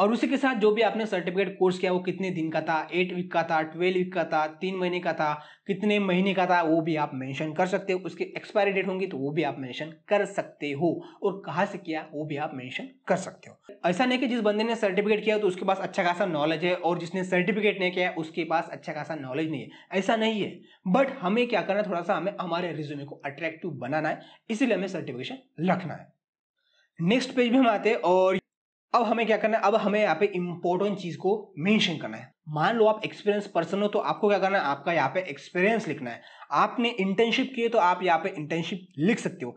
और उसी के साथ जो भी आपने सर्टिफिकेट कोर्स किया वो कितने दिन का था एट वीक का था ट्वेल्व वीक का था तीन महीने का था कितने महीने का था वो भी आप मेंशन कर सकते हो उसकी एक्सपायरी डेट होंगी तो वो भी आप मेंशन कर सकते हो और कहाँ से किया वो भी आप मेंशन कर सकते हो ऐसा नहीं कि जिस बंदे ने सर्टिफिकेट किया तो उसके पास अच्छा खासा नॉलेज है और जिसने सर्टिफिकेट नहीं किया उसके पास अच्छा खासा नॉलेज नहीं है ऐसा नहीं है बट हमें क्या करना है थोड़ा सा हमें हमारे रिज्यूमे को अट्रैक्टिव बनाना है इसीलिए हमें सर्टिफिकेशन रखना है नेक्स्ट पेज भी हम आते हैं और अब हमें क्या करना है अब हमें यहाँ पे इंपॉर्टेंट चीज को मेंशन करना है मान लो आप एक्सपीरियंस पर्सन हो तो आपको क्या करना है आपका यहाँ पे एक्सपीरियंस लिखना है आपने इंटर्नशिप किए तो आप यहाँ पे इंटर्नशिप लिख सकते हो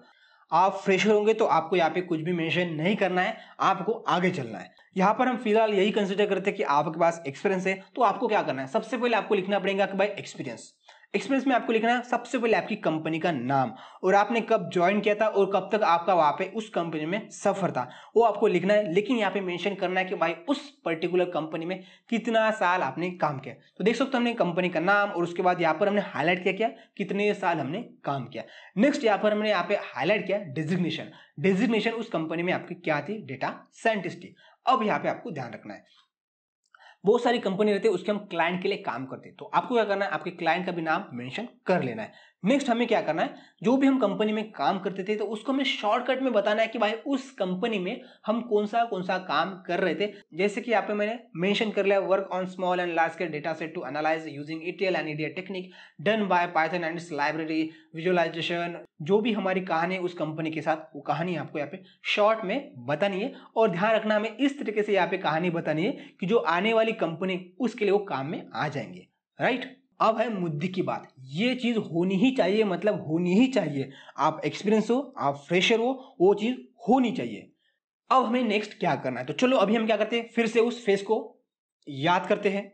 आप फ्रेशर होंगे तो आपको यहाँ पे कुछ भी मेंशन नहीं करना है आपको आगे चलना है यहाँ पर हम फिलहाल यही कंसिडर करते हैं कि आपके पास एक्सपीरियंस है तो आपको क्या करना है सबसे पहले आपको लिखना पड़ेगा कि भाई एक्सपीरियंस एक्सपीरियंस में आपको लिखना है सबसे पहले आपकी कंपनी का नाम और आपने कब ज्वाइन किया था और कब तक आपका वहाँ पे उस कंपनी में सफर था वो आपको लिखना है लेकिन यहाँ पे मेंशन करना है कि भाई उस पर्टिकुलर कंपनी में कितना साल आपने काम किया तो देख सकते हमने कंपनी का नाम और उसके बाद यहाँ पर हमने हाईलाइट किया क्या कितने साल हमने काम किया नेक्स्ट यहाँ पर हमने यहाँ पे हाईलाइट किया डिजिग्नेशन डिजिग्नेशन उस कंपनी में आपकी क्या थी डेटा साइंटिस्ट थी अब यहाँ पे आपको ध्यान रखना है बहुत सारी कंपनी रहती है उसके हम क्लाइंट के लिए काम करते हैं तो आपको क्या करना है आपके क्लाइंट का भी नाम मेंशन कर लेना है नेक्स्ट हमें क्या करना है जो भी हम कंपनी में काम करते थे तो उसको हमें शॉर्टकट में बताना है कि भाई उस कंपनी में हम कौन सा कौन सा काम कर रहे थे जैसे कि यहाँ पे मैंने मेंशन कर लिया work on small and large scale data set to analyse using ETL and EDL technique done by Python and library visualisation जो भी हमारी कहानी है उस कंपनी के साथ वो कहानी आपको यहाँ पे शॉर्ट में बतानी है और ध्यान रखना हमें इस तरीके से यहाँ पे कहानी बतानी है कि जो आने वाली कंपनी उसके लिए वो काम में आ जाएंगे राइट अब है मुद्दे की बात ये चीज़ होनी ही चाहिए मतलब होनी ही चाहिए आप एक्सपीरियंस हो आप फ्रेशर हो वो चीज़ होनी चाहिए अब हमें नेक्स्ट क्या करना है तो चलो अभी हम क्या करते हैं फिर से उस फेस को याद करते हैं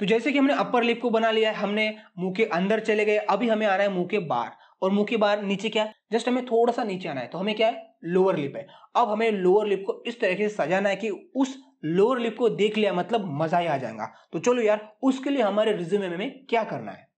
तो जैसे कि हमने अपर लिप को बना लिया है हमने मुंह के अंदर चले गए अभी हमें आना है मुंह के बाहर और मुंह के बाहर नीचे क्या जस्ट हमें थोड़ा सा नीचे आना है तो हमें क्या है लोअर लिप है अब हमें लोअर लिप को इस तरीके से सजाना है कि उस लोअर लिप को देख लिया मतलब मजा ही आ जाएगा तो चलो यार उसके लिए हमारे रिज्यूमे में, में क्या करना है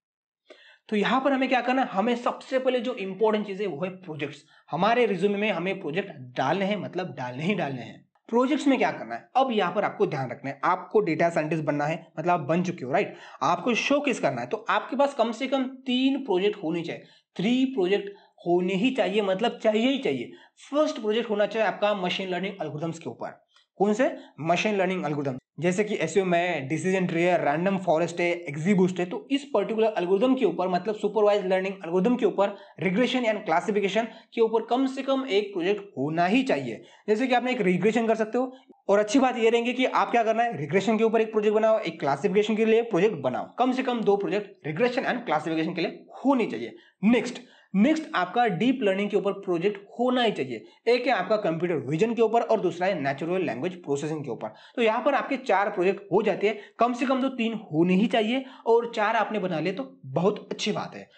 तो यहां पर हमें क्या करना है हमें सबसे पहले जो इंपॉर्टेंट चीज है वो है प्रोजेक्ट्स हमारे रिज्यूमे में हमें प्रोजेक्ट डालने हैं मतलब डालने ही डालने हैं प्रोजेक्ट्स में क्या करना है अब यहाँ पर आपको ध्यान रखना है आपको डेटा साइंटिस्ट बनना है मतलब आप बन चुके हो राइट आपको शो किस करना है तो आपके पास कम से कम तीन प्रोजेक्ट होने चाहिए थ्री प्रोजेक्ट होने ही चाहिए मतलब चाहिए ही चाहिए फर्स्ट प्रोजेक्ट होना चाहिए आपका मशीन लर्निंग एल्गोरिथम्स के ऊपर कौन से मशीन लर्निंग एल्गोरिदम जैसे कि एस में डिसीजन ट्री है रैंडम फॉरेस्ट है एक्जीबूस्ट है तो इस पर्टिकुलर एल्गोरिदम के ऊपर मतलब सुपरवाइज लर्निंग एल्गोरिदम के ऊपर रिग्रेशन एंड क्लासिफिकेशन के ऊपर कम से कम एक प्रोजेक्ट होना ही चाहिए जैसे कि आपने एक रिग्रेशन कर सकते हो और अच्छी बात ये रहेंगे कि आप क्या करना है रिग्रेशन के ऊपर एक प्रोजेक्ट बनाओ एक क्लासिफिकेशन के लिए प्रोजेक्ट बनाओ कम से कम दो प्रोजेक्ट रिग्रेशन एंड क्लासिफिकेशन के लिए होनी चाहिए नेक्स्ट नेक्स्ट आपका डीप लर्निंग के ऊपर प्रोजेक्ट होना ही चाहिए एक है आपका कंप्यूटर विजन के ऊपर और दूसरा है नेचुरल लैंग्वेज प्रोसेसिंग के ऊपर तो यहाँ पर आपके चार प्रोजेक्ट हो जाते हैं कम से कम तो तीन होने ही चाहिए और चार आपने बना लिए तो बहुत अच्छी बात है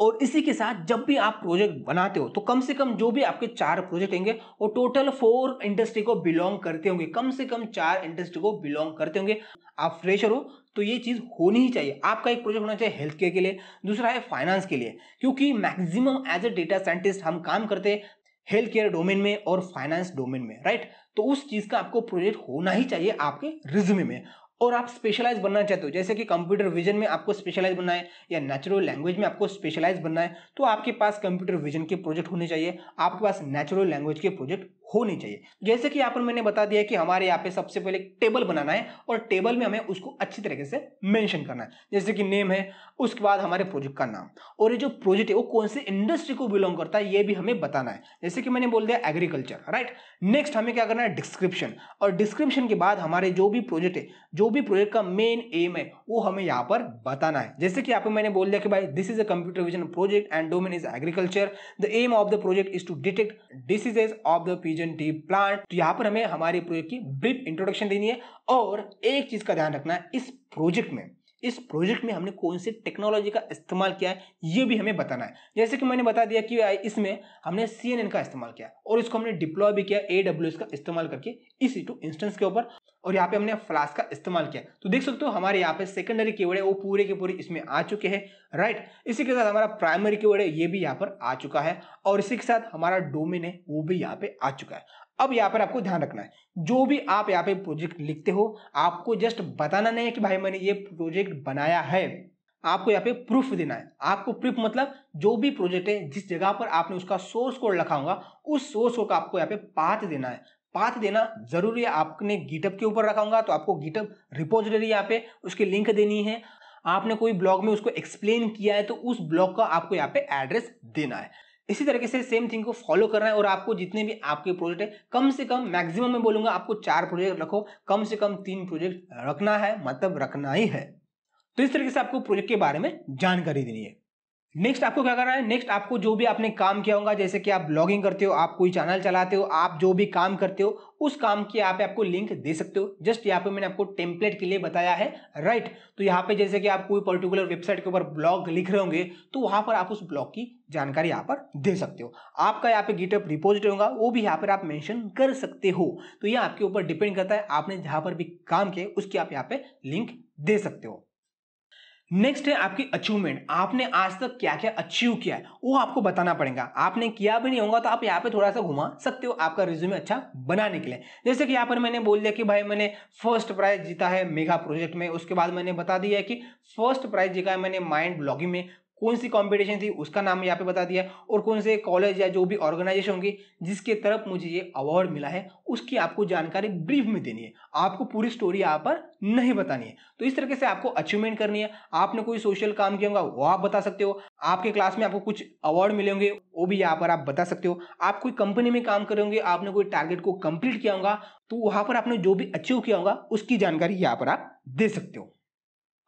और इसी के साथ जब भी आप प्रोजेक्ट बनाते हो तो कम से कम जो भी आपके चार प्रोजेक्ट होंगे वो टोटल फोर इंडस्ट्री को बिलोंग करते होंगे कम से कम चार इंडस्ट्री को बिलोंग करते होंगे आप फ्रेशर हो तो ये चीज़ होनी ही चाहिए आपका एक प्रोजेक्ट होना चाहिए हेल्थ केयर के लिए दूसरा है फाइनेंस के लिए क्योंकि maximum as a data scientist हम काम करते हैं हेल्थ केयर डोमेन में और फाइनेंस डोमेन में राइट तो उस चीज़ का आपको प्रोजेक्ट होना ही चाहिए आपके रिज्यूमे में और आप स्पेशलाइज बनना चाहते हो जैसे कि कंप्यूटर विजन में आपको स्पेशलाइज बनना है या नेचुरल लैंग्वेज में आपको स्पेशलाइज बनना है तो आपके पास कंप्यूटर विजन के प्रोजेक्ट होने चाहिए आपके पास नेचुरल लैंग्वेज के प्रोजेक्ट होनी चाहिए जैसे कि यहाँ पर मैंने बता दिया कि हमारे यहाँ पे सबसे पहले टेबल बनाना है और टेबल में हमें उसको अच्छी तरीके से मेंशन करना है जैसे कि नेम है उसके बाद हमारे प्रोजेक्ट का नाम और ये जो प्रोजेक्ट है वो कौन से इंडस्ट्री को बिलोंग करता है ये भी हमें बताना है जैसे कि मैंने बोल दिया एग्रीकल्चर राइट नेक्स्ट हमें क्या करना है डिस्क्रिप्शन और डिस्क्रिप्शन के बाद हमारे जो भी प्रोजेक्ट है जो भी प्रोजेक्ट का मेन एम है वो हमें यहाँ पर बताना है जैसे कि यहाँ पर मैंने बोल दिया कि भाई this is a computer vision project and domain is agriculture the aim of the project is to detect diseases of the pigeon decision tree plant तो यहां पर हमें हमारे प्रोजेक्ट की ब्रीफ इंट्रोडक्शन देनी है और एक चीज का ध्यान रखना है इस प्रोजेक्ट में इस प्रोजेक्ट में हमने कौन सी टेक्नोलॉजी का इस्तेमाल किया है ये भी हमें बताना है जैसे कि मैंने बता दिया कि इसमें हमने सी का इस्तेमाल किया और इसको हमने डिप्लॉय भी किया ए का इस्तेमाल करके इसी टू इंस्टेंस के ऊपर और यहाँ पे हमने फ्लास्क का इस्तेमाल किया तो देख सकते हो हमारे यहाँ पे सेकेंडरी की है वो पूरे के पूरे इसमें आ चुके हैं राइट इसी के साथ हमारा प्राइमरी की है ये भी यहाँ पर आ चुका है और इसी के साथ हमारा डोमेन है वो भी यहाँ पे आ चुका है अब यहाँ पर आपको ध्यान रखना है जो भी आप यहाँ पे प्रोजेक्ट लिखते हो आपको जस्ट बताना नहीं है कि भाई मैंने ये प्रोजेक्ट बनाया है आपको यहाँ पे प्रूफ देना है आपको प्रूफ मतलब जो भी प्रोजेक्ट है जिस जगह पर आपने उसका सोर्स कोड लिखा होगा उस सोर्स कोड का आपको यहाँ पे पाथ देना है पाथ देना जरूरी है आपने गिटअप के ऊपर रखा होगा तो आपको गिटअप रिपोजिटरी यहाँ पे उसकी लिंक देनी है आपने कोई ब्लॉग में उसको एक्सप्लेन किया है तो उस ब्लॉग का आपको यहाँ पे एड्रेस देना है इसी तरीके से सेम थिंग को फॉलो करना है और आपको जितने भी आपके प्रोजेक्ट है कम से कम मैक्सिमम मैं बोलूंगा आपको चार प्रोजेक्ट रखो कम से कम तीन प्रोजेक्ट रखना है मतलब रखना ही है तो इस तरीके से आपको प्रोजेक्ट के बारे में जानकारी देनी है नेक्स्ट आपको क्या करना है नेक्स्ट आपको जो भी आपने काम किया होगा जैसे कि आप ब्लॉगिंग करते हो आप कोई चैनल चलाते हो आप जो भी काम करते हो उस काम की यहाँ पे आपको लिंक दे सकते हो जस्ट यहाँ पे मैंने आपको टेम्पलेट के लिए बताया है राइट right? तो यहाँ पे जैसे कि आप कोई पर्टिकुलर वेबसाइट के ऊपर ब्लॉग लिख रहे होंगे तो वहां पर आप उस ब्लॉग की जानकारी यहाँ पर दे सकते हो आपका यहाँ पे गिटअप रिपोजिट होगा वो भी यहाँ पर आप मैंशन कर सकते हो तो ये आपके ऊपर डिपेंड करता है आपने जहाँ पर भी काम किया उसकी आप यहाँ पे लिंक दे सकते हो नेक्स्ट है आपकी अचीवमेंट आपने आज तक क्या क्या अचीव किया है वो आपको बताना पड़ेगा आपने किया भी नहीं होगा तो आप यहाँ पे थोड़ा सा घुमा सकते हो आपका रिज्यूमे अच्छा बनाने के लिए जैसे कि यहाँ पर मैंने बोल दिया कि भाई मैंने फर्स्ट प्राइज जीता है मेगा प्रोजेक्ट में उसके बाद मैंने बता दिया कि फर्स्ट प्राइज जीता है मैंने माइंड ब्लॉगिंग में कौन सी कॉम्पिटिशन थी उसका नाम यहाँ पे बता दिया और कौन से कॉलेज या जो भी ऑर्गेनाइजेशन होंगी जिसके तरफ मुझे ये अवार्ड मिला है उसकी आपको जानकारी ब्रीफ में देनी है आपको पूरी स्टोरी यहाँ पर नहीं बतानी है तो इस तरीके से आपको अचीवमेंट करनी है आपने कोई सोशल काम किया होगा वो आप बता सकते हो आपके क्लास में आपको कुछ अवार्ड मिले होंगे वो भी यहाँ पर आप बता सकते हो आप कोई कंपनी में काम करे होंगे आपने कोई टारगेट को कंप्लीट किया होगा तो वहां पर आपने जो भी अचीव किया होगा उसकी जानकारी यहाँ पर आप दे सकते हो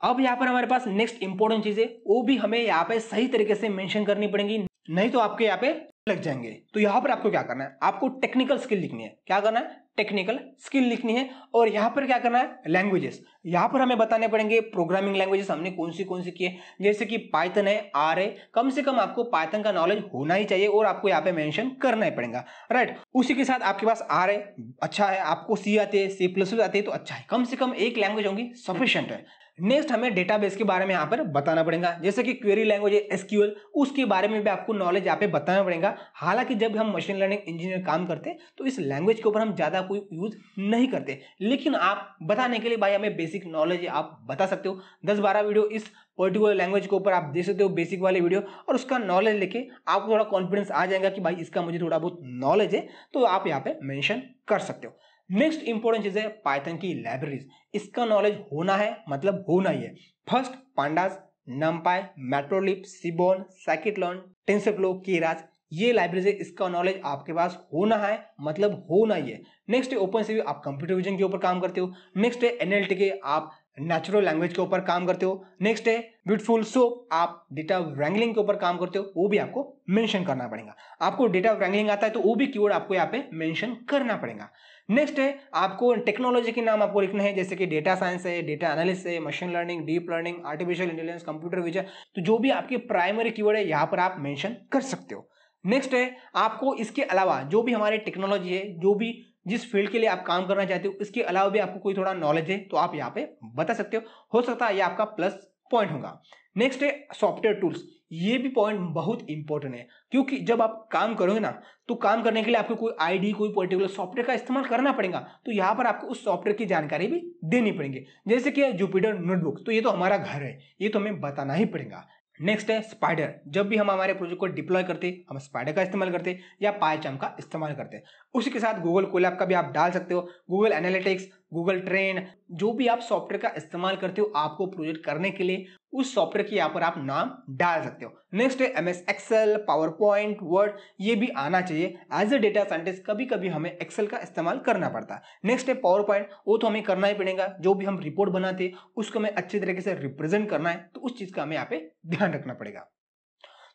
अब यहाँ पर हमारे पास नेक्स्ट इंपोर्टेंट चीज है वो भी हमें यहाँ पे सही तरीके से मेंशन करनी पड़ेगी नहीं तो आपके यहाँ पे लग जाएंगे तो यहाँ पर आपको क्या करना है आपको टेक्निकल स्किल लिखनी है क्या करना है टेक्निकल स्किल लिखनी है और यहाँ पर क्या करना है लैंग्वेजेस यहाँ पर हमें बताने पड़ेंगे प्रोग्रामिंग लैंग्वेजेस हमने कौन सी कौन सी की है जैसे कि पाइथन है आर है कम से कम आपको पाइथन का नॉलेज होना ही चाहिए और आपको यहाँ पे मेंशन करना ही पड़ेगा राइट उसी के साथ आपके पास आर है अच्छा है आपको सी आती है सी प्लस आती है तो अच्छा है कम से कम एक लैंग्वेज होंगी सफिशियंट है नेक्स्ट हमें डेटाबेस के बारे में यहाँ पर बताना पड़ेगा जैसे कि क्वेरी लैंग्वेज है एसक्यूएल उसके बारे में भी आपको नॉलेज यहाँ पे बताना पड़ेगा हालांकि जब हम मशीन लर्निंग इंजीनियर काम करते हैं तो इस लैंग्वेज के ऊपर हम ज़्यादा आप कोई यूज़ नहीं करते लेकिन आप बताने के लिए भाई हमें बेसिक नॉलेज आप बता सकते हो दस बारह वीडियो इस पर्टिकुलर लैंग्वेज के ऊपर आप दे सकते हो बेसिक वाले वीडियो और उसका नॉलेज लेके आपको थोड़ा कॉन्फिडेंस आ जाएगा कि भाई इसका मुझे थोड़ा बहुत नॉलेज है तो आप यहाँ पे मैंशन कर सकते हो नेक्स्ट इंपॉर्टेंट चीज है पाइथन की लाइब्रेरीज इसका नॉलेज होना है मतलब होना ही है first pandas NumPy Matplotlib Seaborn scikit learn TensorFlow Keras ये लाइब्रेरी है इसका नॉलेज आपके पास होना है मतलब होना ही है नेक्स्ट है ओपन सीवी आप कंप्यूटर विजन के ऊपर काम करते हो नेक्स्ट है एन के आप नेचुरल लैंग्वेज के ऊपर काम करते हो नेक्स्ट है ब्यूटीफुल सोप आप डेटा रैंगलिंग के ऊपर काम करते हो वो भी आपको मेंशन करना पड़ेगा आपको डेटा रैंगलिंग आता है तो वो भी कीवर्ड आपको यहाँ पे मेंशन करना पड़ेगा नेक्स्ट है आपको टेक्नोलॉजी के नाम आपको लिखना है जैसे कि डेटा साइंस है डेटा एनालिस्ट है machine learning deep learning artificial intelligence computer vision तो जो भी आपके प्राइमरी कीवर्ड है यहाँ पर आप मैंशन कर सकते हो नेक्स्ट है आपको इसके अलावा जो भी हमारे टेक्नोलॉजी है जो भी जिस फील्ड के लिए आप काम करना चाहते हो इसके अलावा भी आपको कोई थोड़ा नॉलेज है तो आप यहाँ पे बता सकते हो हो सकता है ये आपका प्लस पॉइंट होगा नेक्स्ट है सॉफ्टवेयर टूल्स ये भी पॉइंट बहुत इंपॉर्टेंट है क्योंकि जब आप काम करोगे ना तो काम करने के लिए आपको कोई आईडी कोई पर्टिकुलर सॉफ्टवेयर का इस्तेमाल करना पड़ेगा तो यहाँ पर आपको उस सॉफ्टवेयर की जानकारी भी देनी पड़ेगी जैसे कि जुपिटर नोटबुक तो ये तो हमारा घर है ये तो हमें बताना ही पड़ेगा नेक्स्ट है स्पाइडर जब भी हम हमारे प्रोजेक्ट को डिप्लॉय करते हम स्पाइडर का इस्तेमाल करते या पाईचाम का इस्तेमाल करते उसी के साथ गूगल कोलैप का भी आप डाल सकते हो गूगल एनालिटिक्स गूगल ट्रेन जो भी आप सॉफ्टवेयर का इस्तेमाल करते हो आपको प्रोजेक्ट करने के लिए उस सॉफ्टवेयर के यहाँ पर आप नाम डाल सकते हो नेक्स्ट है M S Excel PowerPoint Word ये भी आना चाहिए एज अ डेटा साइंटिस्ट कभी कभी हमें एक्सेल का इस्तेमाल करना पड़ता है नेक्स्ट है पावर पॉइंट वो तो हमें करना ही पड़ेगा जो भी हम रिपोर्ट बनाते हैं उसको हमें अच्छे तरीके से रिप्रेजेंट करना है तो उस चीज़ का हमें यहाँ पे ध्यान रखना पड़ेगा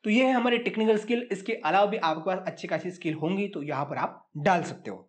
तो ये है हमारे टेक्निकल स्किल इसके अलावा भी आपके पास अच्छी खासी स्किल होंगी तो यहाँ पर आप डाल सकते हो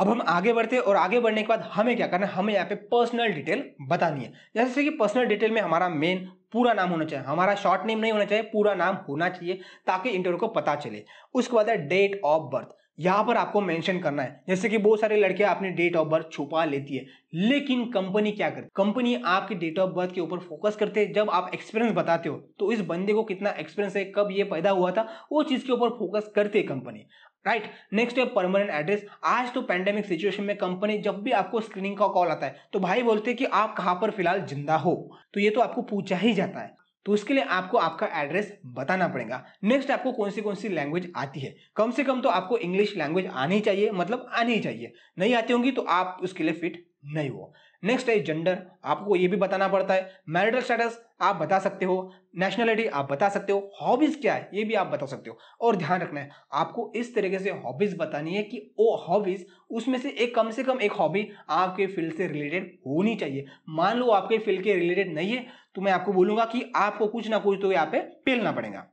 अब हम आगे बढ़ते हैं और आगे बढ़ने के बाद हमें क्या करना है हमें यहाँ पे पर्सनल डिटेल बतानी है जैसे कि पर्सनल डिटेल में हमारा मेन पूरा नाम होना चाहिए हमारा शॉर्ट नेम नहीं होना चाहिए पूरा नाम होना चाहिए ताकि इंटरव्यू को पता चले उसके बाद है डेट ऑफ बर्थ यहां पर आपको मेंशन करना है जैसे कि बहुत सारे लड़के अपने डेट ऑफ बर्थ छुपा लेती है लेकिन कंपनी क्या करती कंपनी आपके डेट ऑफ बर्थ के ऊपर फोकस करते हैं जब आप एक्सपीरियंस बताते हो तो इस बंदे को कितना एक्सपीरियंस है कब ये पैदा हुआ था वो चीज के ऊपर फोकस करते है कंपनी राइट नेक्स्ट है परमानेंट एड्रेस आज तो पैंडेमिक सिचुएशन में कंपनी जब भी आपको स्क्रीनिंग का कॉल आता है तो भाई बोलते हैं कि आप कहां पर फिलहाल जिंदा हो तो ये तो आपको पूछा ही जाता है तो उसके लिए आपको आपका एड्रेस बताना पड़ेगा नेक्स्ट आपको कौन सी कौन सी लैंग्वेज आती है कम से कम तो आपको इंग्लिश लैंग्वेज आनी चाहिए मतलब आनी चाहिए नहीं आती होंगी तो आप उसके लिए फिट नहीं हुआ नेक्स्ट है जेंडर आपको ये भी बताना पड़ता है मैरिटल स्टेटस आप बता सकते हो नेशनलिटी आप बता सकते हो हॉबीज क्या है ये भी आप बता सकते हो और ध्यान रखना है आपको इस तरीके से हॉबीज बतानी है कि वो हॉबीज उसमें से एक कम से कम एक हॉबी आपके फील्ड से रिलेटेड होनी चाहिए मान लो आपके फील्ड के रिलेटेड नहीं है तो मैं आपको बोलूंगा कि आपको कुछ ना कुछ तो यहाँ पे पेलना पड़ेगा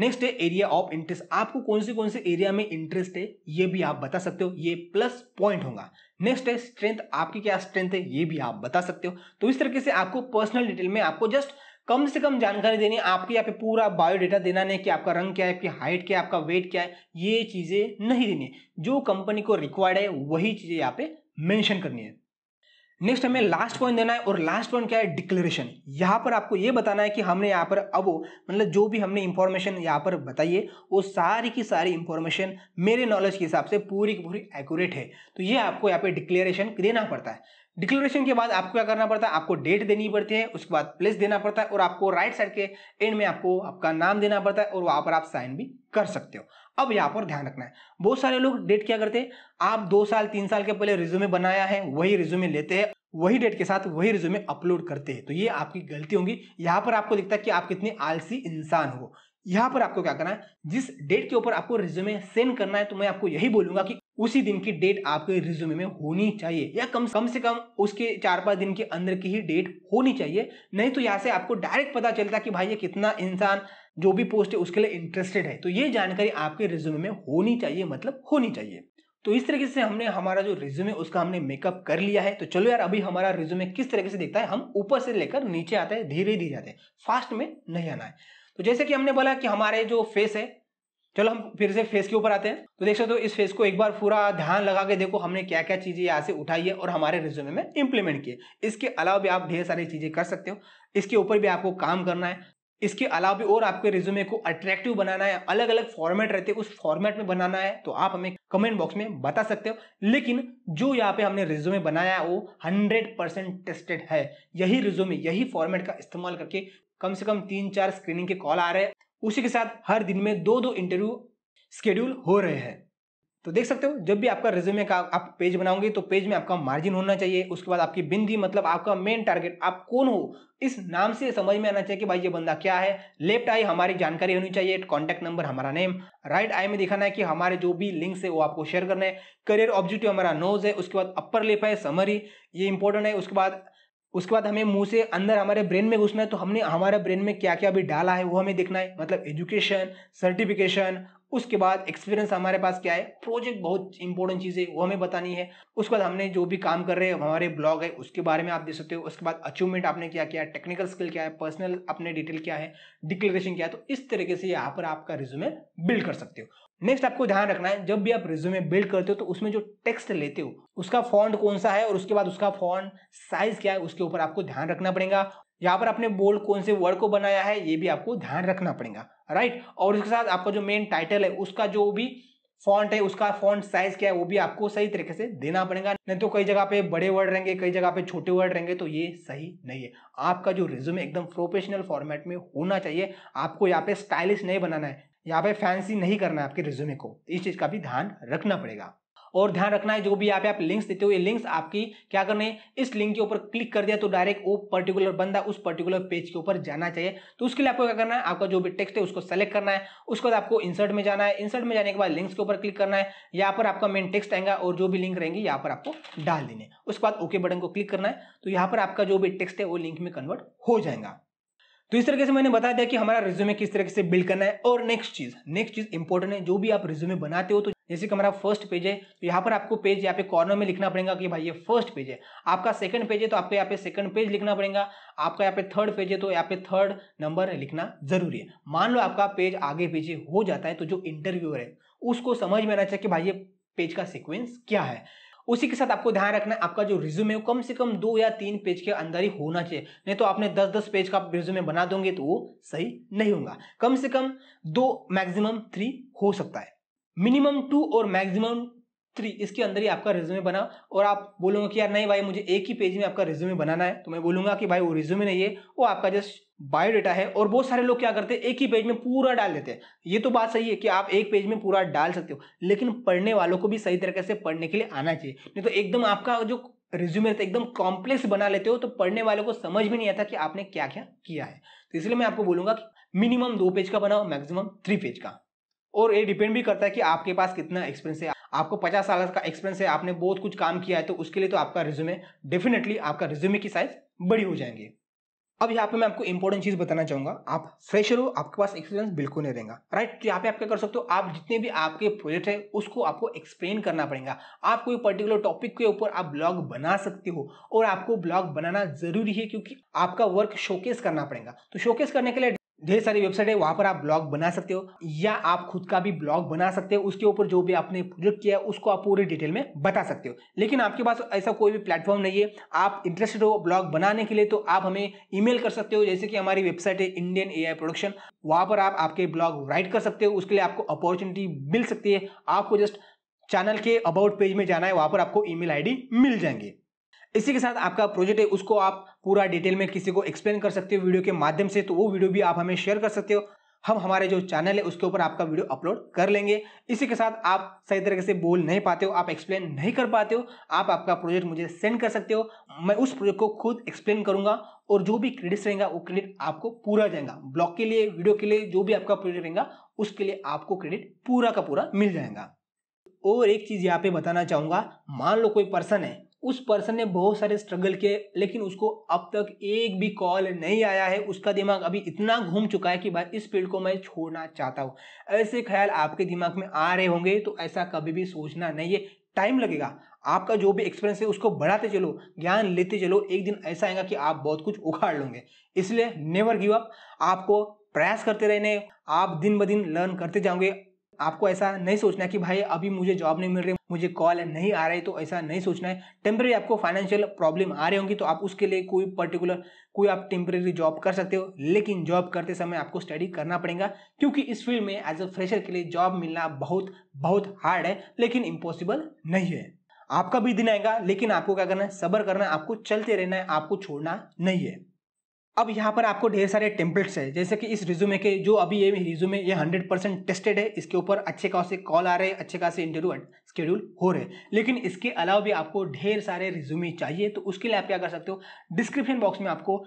नेक्स्ट है एरिया ऑफ इंटरेस्ट आपको कौन से कौन से एरिया में इंटरेस्ट है ये भी आप बता सकते हो ये प्लस पॉइंट होगा नेक्स्ट है स्ट्रेंथ आपकी क्या स्ट्रेंथ है ये भी आप बता सकते हो तो इस तरीके से आपको पर्सनल डिटेल में आपको जस्ट कम से कम जानकारी देनी है आपके यहाँ पे पूरा बायोडेटा देना नहीं कि आपका रंग क्या है आपकी हाइट क्या है आपका वेट क्या है ये चीज़ें नहीं देनी है जो कंपनी को रिक्वायर्ड है वही चीज़ें यहाँ पे मेंशन करनी है नेक्स्ट हमें लास्ट पॉइंट देना है और लास्ट पॉइंट क्या है डिक्लेरेशन यहाँ पर आपको ये बताना है कि हमने यहाँ पर अब मतलब जो भी हमने इन्फॉर्मेशन यहाँ पर बताई है वो सारी की सारी इन्फॉर्मेशन मेरे नॉलेज के हिसाब से पूरी की पूरी एक्यूरेट है तो ये आपको यहाँ पे डिक्लेरेशन देना पड़ता है डिक्लेरेशन के बाद आपको क्या करना पड़ता है आपको डेट देनी पड़ती है उसके बाद प्लेस देना पड़ता है और आपको राइट साइड के एंड में आपको आपका नाम देना पड़ता है और वहाँ पर आप साइन भी कर सकते हो अब यहाँ पर ध्यान रखना है बहुत सारे लोग डेट क्या करते हैं आप दो साल तीन साल के पहले रिज्यूमे बनाया है वही रिज्यूमे लेते हैं वही डेट के साथ वही रिज्यूमे अपलोड करते हैं तो ये आपकी गलती होगी यहाँ पर आपको दिखता है कि आप कितने आलसी इंसान हो यहाँ पर आपको क्या करना है जिस डेट के ऊपर आपको रिज्यूमे सेंड करना है तो मैं आपको यही बोलूंगा कि उसी दिन की डेट आपके रिज्यूमे में होनी चाहिए या कम कम से कम उसके चार पांच दिन के अंदर की ही डेट होनी चाहिए नहीं तो यहाँ से आपको डायरेक्ट पता चलता कि भाई ये कितना इंसान जो भी पोस्ट है उसके लिए इंटरेस्टेड है तो ये जानकारी आपके रिज्यूमे में होनी चाहिए मतलब होनी चाहिए तो इस तरीके से हमने हमारा जो रिज्यूमे उसका हमने मेकअप कर लिया है तो चलो यार अभी हमारा रिज्यूमे किस तरीके से देखता है हम ऊपर से लेकर नीचे आते हैं धीरे धीरे आते हैं फास्ट में नहीं आना है तो जैसे कि हमने बोला कि हमारे जो फेस है चलो हम फिर से फेस के ऊपर आते हैं तो देख सकते हो इस फेस को एक बार पूरा ध्यान लगा के देखो हमने क्या क्या चीज़ें यहाँ से उठाई है और हमारे रिज्यूमे में इंप्लीमेंट किए इसके अलावा भी आप ढेर सारी चीज़ें कर सकते हो इसके ऊपर भी आपको काम करना है इसके अलावा भी और आपके रिज्यूमे को अट्रैक्टिव बनाना है अलग अलग फॉर्मेट रहते हैं उस फॉर्मेट में बनाना है तो आप हमें कमेंट बॉक्स में बता सकते हो लेकिन जो यहाँ पे हमने रिज्यूमे बनाया है वो 100 परसेंट टेस्टेड है यही रिज्यूमे यही फॉर्मेट का इस्तेमाल करके कम से कम तीन चार स्क्रीनिंग के कॉल आ रहे हैं उसी के साथ हर दिन में दो दो इंटरव्यू स्केड्यूल हो रहे हैं तो देख सकते हो जब भी आपका रिज्यूमे का आप पेज बनाओगे तो पेज में आपका मार्जिन होना चाहिए उसके बाद आपकी बिंदी मतलब आपका मेन टारगेट आप कौन हो इस नाम से समझ में आना चाहिए कि भाई ये बंदा क्या है लेफ्ट आई हमारी जानकारी होनी चाहिए कॉन्टैक्ट नंबर हमारा नेम राइट आई में दिखाना है कि हमारे जो भी लिंक्स है वो आपको शेयर करना है करियर ऑब्जेक्टिव हमारा नोज है उसके बाद अपर लिप है समरी ये इंपॉर्टेंट है उसके बाद उसके बाद हमें मुंह से अंदर हमारे ब्रेन में घुसना है तो हमने हमारे ब्रेन में क्या क्या अभी डाला है वो हमें देखना है मतलब एजुकेशन सर्टिफिकेशन उसके बाद एक्सपीरियंस हमारे पास क्या है प्रोजेक्ट बहुत इंपॉर्टेंट चीज़ है वो हमें बतानी है उसके बाद हमने जो भी काम कर रहे हैं हमारे ब्लॉग है उसके बारे में आप देख सकते हो उसके बाद अचीवमेंट आपने क्या किया टेक्निकल स्किल क्या है पर्सनल अपने डिटेल क्या है डिक्लेरेशन क्या है तो इस तरीके से यहाँ पर आपका रिज्यूमे बिल्ड कर सकते हो नेक्स्ट आपको ध्यान रखना है जब भी आप रिज्यूमे बिल्ड करते हो तो उसमें जो टेक्स्ट लेते हो उसका फॉन्ट कौन सा है और उसके बाद उसका फॉन्ट साइज क्या है उसके ऊपर आपको ध्यान रखना पड़ेगा यहाँ पर आपने बोल्ड कौन से वर्ड को बनाया है ये भी आपको ध्यान रखना पड़ेगा राइट और उसके साथ आपका जो मेन टाइटल है उसका जो भी फॉन्ट है उसका फॉन्ट साइज क्या है वो भी आपको सही तरीके से देना पड़ेगा नहीं तो कई जगह पे बड़े वर्ड रहेंगे कई जगह पे छोटे वर्ड रहेंगे तो ये सही नहीं है आपका जो रिज्यूमे एकदम प्रोफेशनल फॉर्मेट में होना चाहिए आपको यहाँ पे स्टाइलिश नहीं बनाना है यहाँ पे फैंसी नहीं करना है आपके रिज्यूमे को इस चीज़ का भी ध्यान रखना पड़ेगा और ध्यान रखना है जो भी यहाँ पे आप लिंक्स देते हो ये लिंक्स आपकी क्या करने इस लिंक के ऊपर क्लिक कर दिया तो डायरेक्ट वो पर्टिकुलर बंदा उस पर्टिकुलर पेज के ऊपर जाना चाहिए तो उसके लिए आपको क्या करना है आपका जो भी टेक्स्ट है उसको सेलेक्ट करना है उसके बाद आपको इंसर्ट में जाना है इंसर्ट में जाने के बाद लिंक्स के ऊपर क्लिक करना है यहाँ पर आपका मेन टेक्स्ट आएगा और जो भी लिंक रहेंगी यहाँ पर आपको डाल देने उसके बाद ओके बटन को क्लिक करना है तो यहाँ पर आपका जो भी टेक्स्ट है वो लिंक में कन्वर्ट हो जाएगा तो इस तरीके से मैंने बता दिया कि हमारा रिज्यूमे किस तरीके से बिल्ड करना है और नेक्स्ट चीज नेक्स्ट चीज इंपॉर्टेंट है जो भी आप रिज्यूमे बनाते हो तो जैसे कि हमारा फर्स्ट पेज है तो यहाँ पर आपको पेज यहाँ पे कॉर्नर में लिखना पड़ेगा कि भाई ये फर्स्ट पेज है आपका सेकंड पेज है तो आपको यहाँ पे सेकंड पेज लिखना पड़ेगा आपका यहाँ पे थर्ड पेज है तो यहाँ पे थर्ड नंबर लिखना जरूरी है मान लो आपका पेज आगे पीछे हो जाता है तो जो इंटरव्यूअर है उसको समझ में आना चाहिए कि भाई ये पेज का सिक्वेंस क्या है उसी के साथ आपको ध्यान रखना है आपका जो रिज्यूम है वो कम से कम दो या तीन पेज के अंदर ही होना चाहिए नहीं तो आपने दस दस पेज का रिज्यूमे बना दोगे तो वो सही नहीं होगा कम से कम दो मैक्सिमम थ्री हो सकता है मिनिमम टू और मैक्सिमम थ्री इसके अंदर ही आपका रिज्यूमे बना और आप बोलोगे कि यार नहीं भाई मुझे एक ही पेज में आपका रिज्यूमे बनाना है तो मैं बोलूंगा कि भाई वो रिज्यूमे नहीं है वो आपका जस्ट बायोडेटा है और बहुत सारे लोग क्या करते हैं एक ही पेज में पूरा डाल देते हैं ये तो बात सही है कि आप एक पेज में पूरा डाल सकते हो लेकिन पढ़ने वालों को भी सही तरीके से पढ़ने के लिए आना चाहिए नहीं तो एकदम आपका जो रिज्यूमे रहता है एकदम कॉम्प्लेक्स बना लेते हो तो पढ़ने वालों को समझ में नहीं आता कि आपने क्या क्या किया है तो इसलिए मैं आपको बोलूंगा कि मिनिमम दो पेज का बनाओ मैक्सिमम थ्री पेज का और ये डिपेंड भी करता है कि आपके पास कितना एक्सपीरियंस है आपको पचास साल का एक्सपीरियंस है आपने बहुत कुछ काम किया है तो उसके लिए तो आपका रिज्यूमे डेफिनेटली आपका रिज्यूमे की साइज बड़ी हो जाएंगे अब यहाँ पे मैं आपको इंपॉर्टेंट चीज बताना चाहूंगा आप फ्रेशर हो आपके पास एक्सपीरियंस बिल्कुल नहीं रहेगा राइट तो यहाँ पे आप क्या कर सकते हो आप जितने भी आपके प्रोजेक्ट है उसको आपको एक्सप्लेन करना पड़ेगा आप कोई पर्टिकुलर टॉपिक के ऊपर आप ब्लॉग बना सकते हो और आपको ब्लॉग बनाना जरूरी है क्योंकि आपका वर्क शोकेस करना पड़ेगा तो शोकेस करने के लिए ढेर सारी वेबसाइट है वहाँ पर आप ब्लॉग बना सकते हो या आप खुद का भी ब्लॉग बना सकते हो उसके ऊपर जो भी आपने प्रोजेक्ट किया है उसको आप पूरी डिटेल में बता सकते हो लेकिन आपके पास ऐसा कोई भी प्लेटफॉर्म नहीं है आप इंटरेस्टेड हो ब्लॉग बनाने के लिए तो आप हमें ईमेल कर सकते हो जैसे कि हमारी वेबसाइट है इंडियन ए प्रोडक्शन वहाँ पर आप आपके ब्लॉग राइट कर सकते हो उसके लिए आपको अपॉर्चुनिटी मिल सकती है आपको जस्ट चैनल के अबाउट पेज में जाना है वहाँ पर आपको ईमेल आईडी मिल जाएंगे इसी के साथ आपका प्रोजेक्ट है उसको आप पूरा डिटेल में किसी को एक्सप्लेन कर सकते हो वीडियो के माध्यम से तो वो वीडियो भी आप हमें शेयर कर सकते हो हम हमारे जो चैनल है उसके ऊपर आपका वीडियो अपलोड कर लेंगे इसी के साथ आप सही तरीके से बोल नहीं पाते हो आप एक्सप्लेन नहीं कर पाते हो आप आपका प्रोजेक्ट मुझे सेंड कर सकते हो मैं उस प्रोजेक्ट को खुद एक्सप्लेन करूंगा और जो भी क्रेडिट्स रहेगा वो क्रेडिट आपको पूरा जाएगा ब्लॉग के लिए वीडियो के लिए जो भी आपका प्रोजेक्ट रहेगा उसके लिए आपको क्रेडिट पूरा का पूरा मिल जाएगा और एक चीज़ यहाँ पे बताना चाहूंगा मान लो कोई पर्सन है उस पर्सन ने बहुत सारे स्ट्रगल किए लेकिन उसको अब तक एक भी कॉल नहीं आया है उसका दिमाग अभी इतना घूम चुका है कि भाई इस फील्ड को मैं छोड़ना चाहता हूँ ऐसे ख्याल आपके दिमाग में आ रहे होंगे तो ऐसा कभी भी सोचना नहीं है टाइम लगेगा आपका जो भी एक्सपीरियंस है उसको बढ़ाते चलो ज्ञान लेते चलो एक दिन ऐसा आएगा कि आप बहुत कुछ उखाड़ लोगे इसलिए नेवर गिव अप आपको प्रयास करते रहने आप दिन ब दिन लर्न करते जाओगे आपको ऐसा नहीं सोचना है कि भाई अभी मुझे जॉब नहीं मिल रही मुझे कॉल नहीं आ रही तो ऐसा नहीं सोचना है टेम्प्रेरी आपको फाइनेंशियल प्रॉब्लम आ रही होंगी तो आप उसके लिए कोई पर्टिकुलर कोई आप टेम्प्रेरी जॉब कर सकते हो लेकिन जॉब करते समय आपको स्टडी करना पड़ेगा क्योंकि इस फील्ड में एज अ फ्रेशर के लिए जॉब मिलना बहुत बहुत हार्ड है लेकिन इम्पॉसिबल नहीं है आपका भी दिन आएगा लेकिन आपको क्या करना है सबर करना है आपको चलते रहना है आपको छोड़ना नहीं है अब यहाँ पर आपको ढेर सारे टेम्पलेट्स है जैसे कि इस रिज्यूमे के जो अभी ये रिज्यूमे ये हंड्रेड परसेंट टेस्टेड है इसके ऊपर अच्छे खासे कॉल आ रहे हैं अच्छे खासे इंटरव्यू शेड्यूल हो रहे हैं लेकिन इसके अलावा भी आपको ढेर सारे रिज्यूमे चाहिए तो उसके लिए आप क्या कर सकते हो डिस्क्रिप्शन बॉक्स में आपको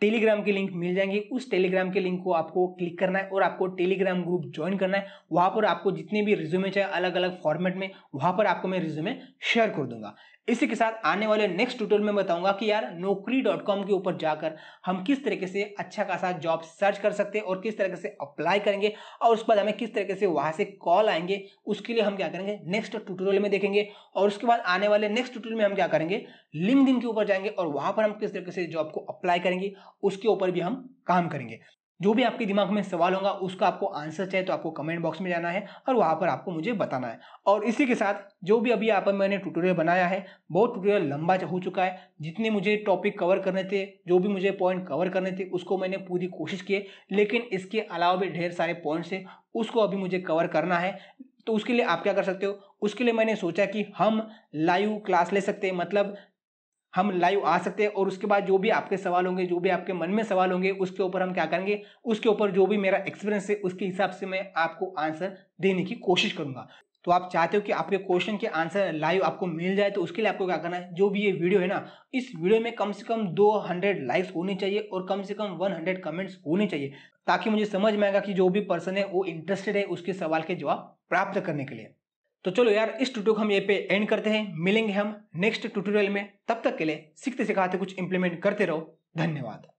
टेलीग्राम की लिंक मिल जाएंगी उस टेलीग्राम के लिंक को आपको क्लिक करना है और आपको टेलीग्राम ग्रुप ज्वाइन करना है वहाँ पर आपको जितने भी रिज्यूमे चाहे अलग अलग फॉर्मेट में वहाँ पर आपको मैं रिज्यूमे शेयर कर दूंगा इसी के साथ आने वाले नेक्स्ट ट्यूटोरियल में बताऊंगा कि यार नौकरी डॉट कॉम के ऊपर जाकर हम किस तरीके से अच्छा खासा जॉब सर्च कर सकते हैं और किस तरीके से अप्लाई करेंगे और उसके बाद हमें किस तरीके से वहां से कॉल आएंगे उसके लिए हम क्या करेंगे नेक्स्ट ट्यूटोरियल में देखेंगे और उसके बाद आने वाले नेक्स्ट ट्यूटोरियल में हम क्या करेंगे लिंक के ऊपर जाएंगे और वहां पर हम किस तरीके से जॉब को अप्लाई करेंगे उसके ऊपर भी हम काम करेंगे जो भी आपके दिमाग में सवाल होगा उसका आपको आंसर चाहिए तो आपको कमेंट बॉक्स में जाना है और वहाँ पर आपको मुझे बताना है और इसी के साथ जो भी अभी यहाँ पर मैंने ट्यूटोरियल बनाया है बहुत ट्यूटोरियल लंबा हो चुका है जितने मुझे टॉपिक कवर करने थे जो भी मुझे पॉइंट कवर करने थे उसको मैंने पूरी कोशिश की लेकिन इसके अलावा भी ढेर सारे पॉइंट्स हैं उसको अभी मुझे कवर करना है तो उसके लिए आप क्या कर सकते हो उसके लिए मैंने सोचा कि हम लाइव क्लास ले सकते हैं मतलब हम लाइव आ सकते हैं और उसके बाद जो भी आपके सवाल होंगे जो भी आपके मन में सवाल होंगे उसके ऊपर हम क्या करेंगे उसके ऊपर जो भी मेरा एक्सपीरियंस है उसके हिसाब से मैं आपको आंसर देने की कोशिश करूंगा तो आप चाहते हो कि आपके क्वेश्चन के आंसर लाइव आपको मिल जाए तो उसके लिए आपको क्या करना है जो भी ये वीडियो है ना इस वीडियो में कम से कम 200 लाइक्स होने चाहिए और कम से कम 100 कमेंट्स होने चाहिए ताकि मुझे समझ में आएगा कि जो भी पर्सन है वो इंटरेस्टेड है उसके सवाल के जवाब प्राप्त करने के लिए तो चलो यार इस ट्यूटोरियल को हम ये पे एंड करते हैं मिलेंगे हम नेक्स्ट ट्यूटोरियल में तब तक के लिए सीखते सिखाते कुछ इंप्लीमेंट करते रहो धन्यवाद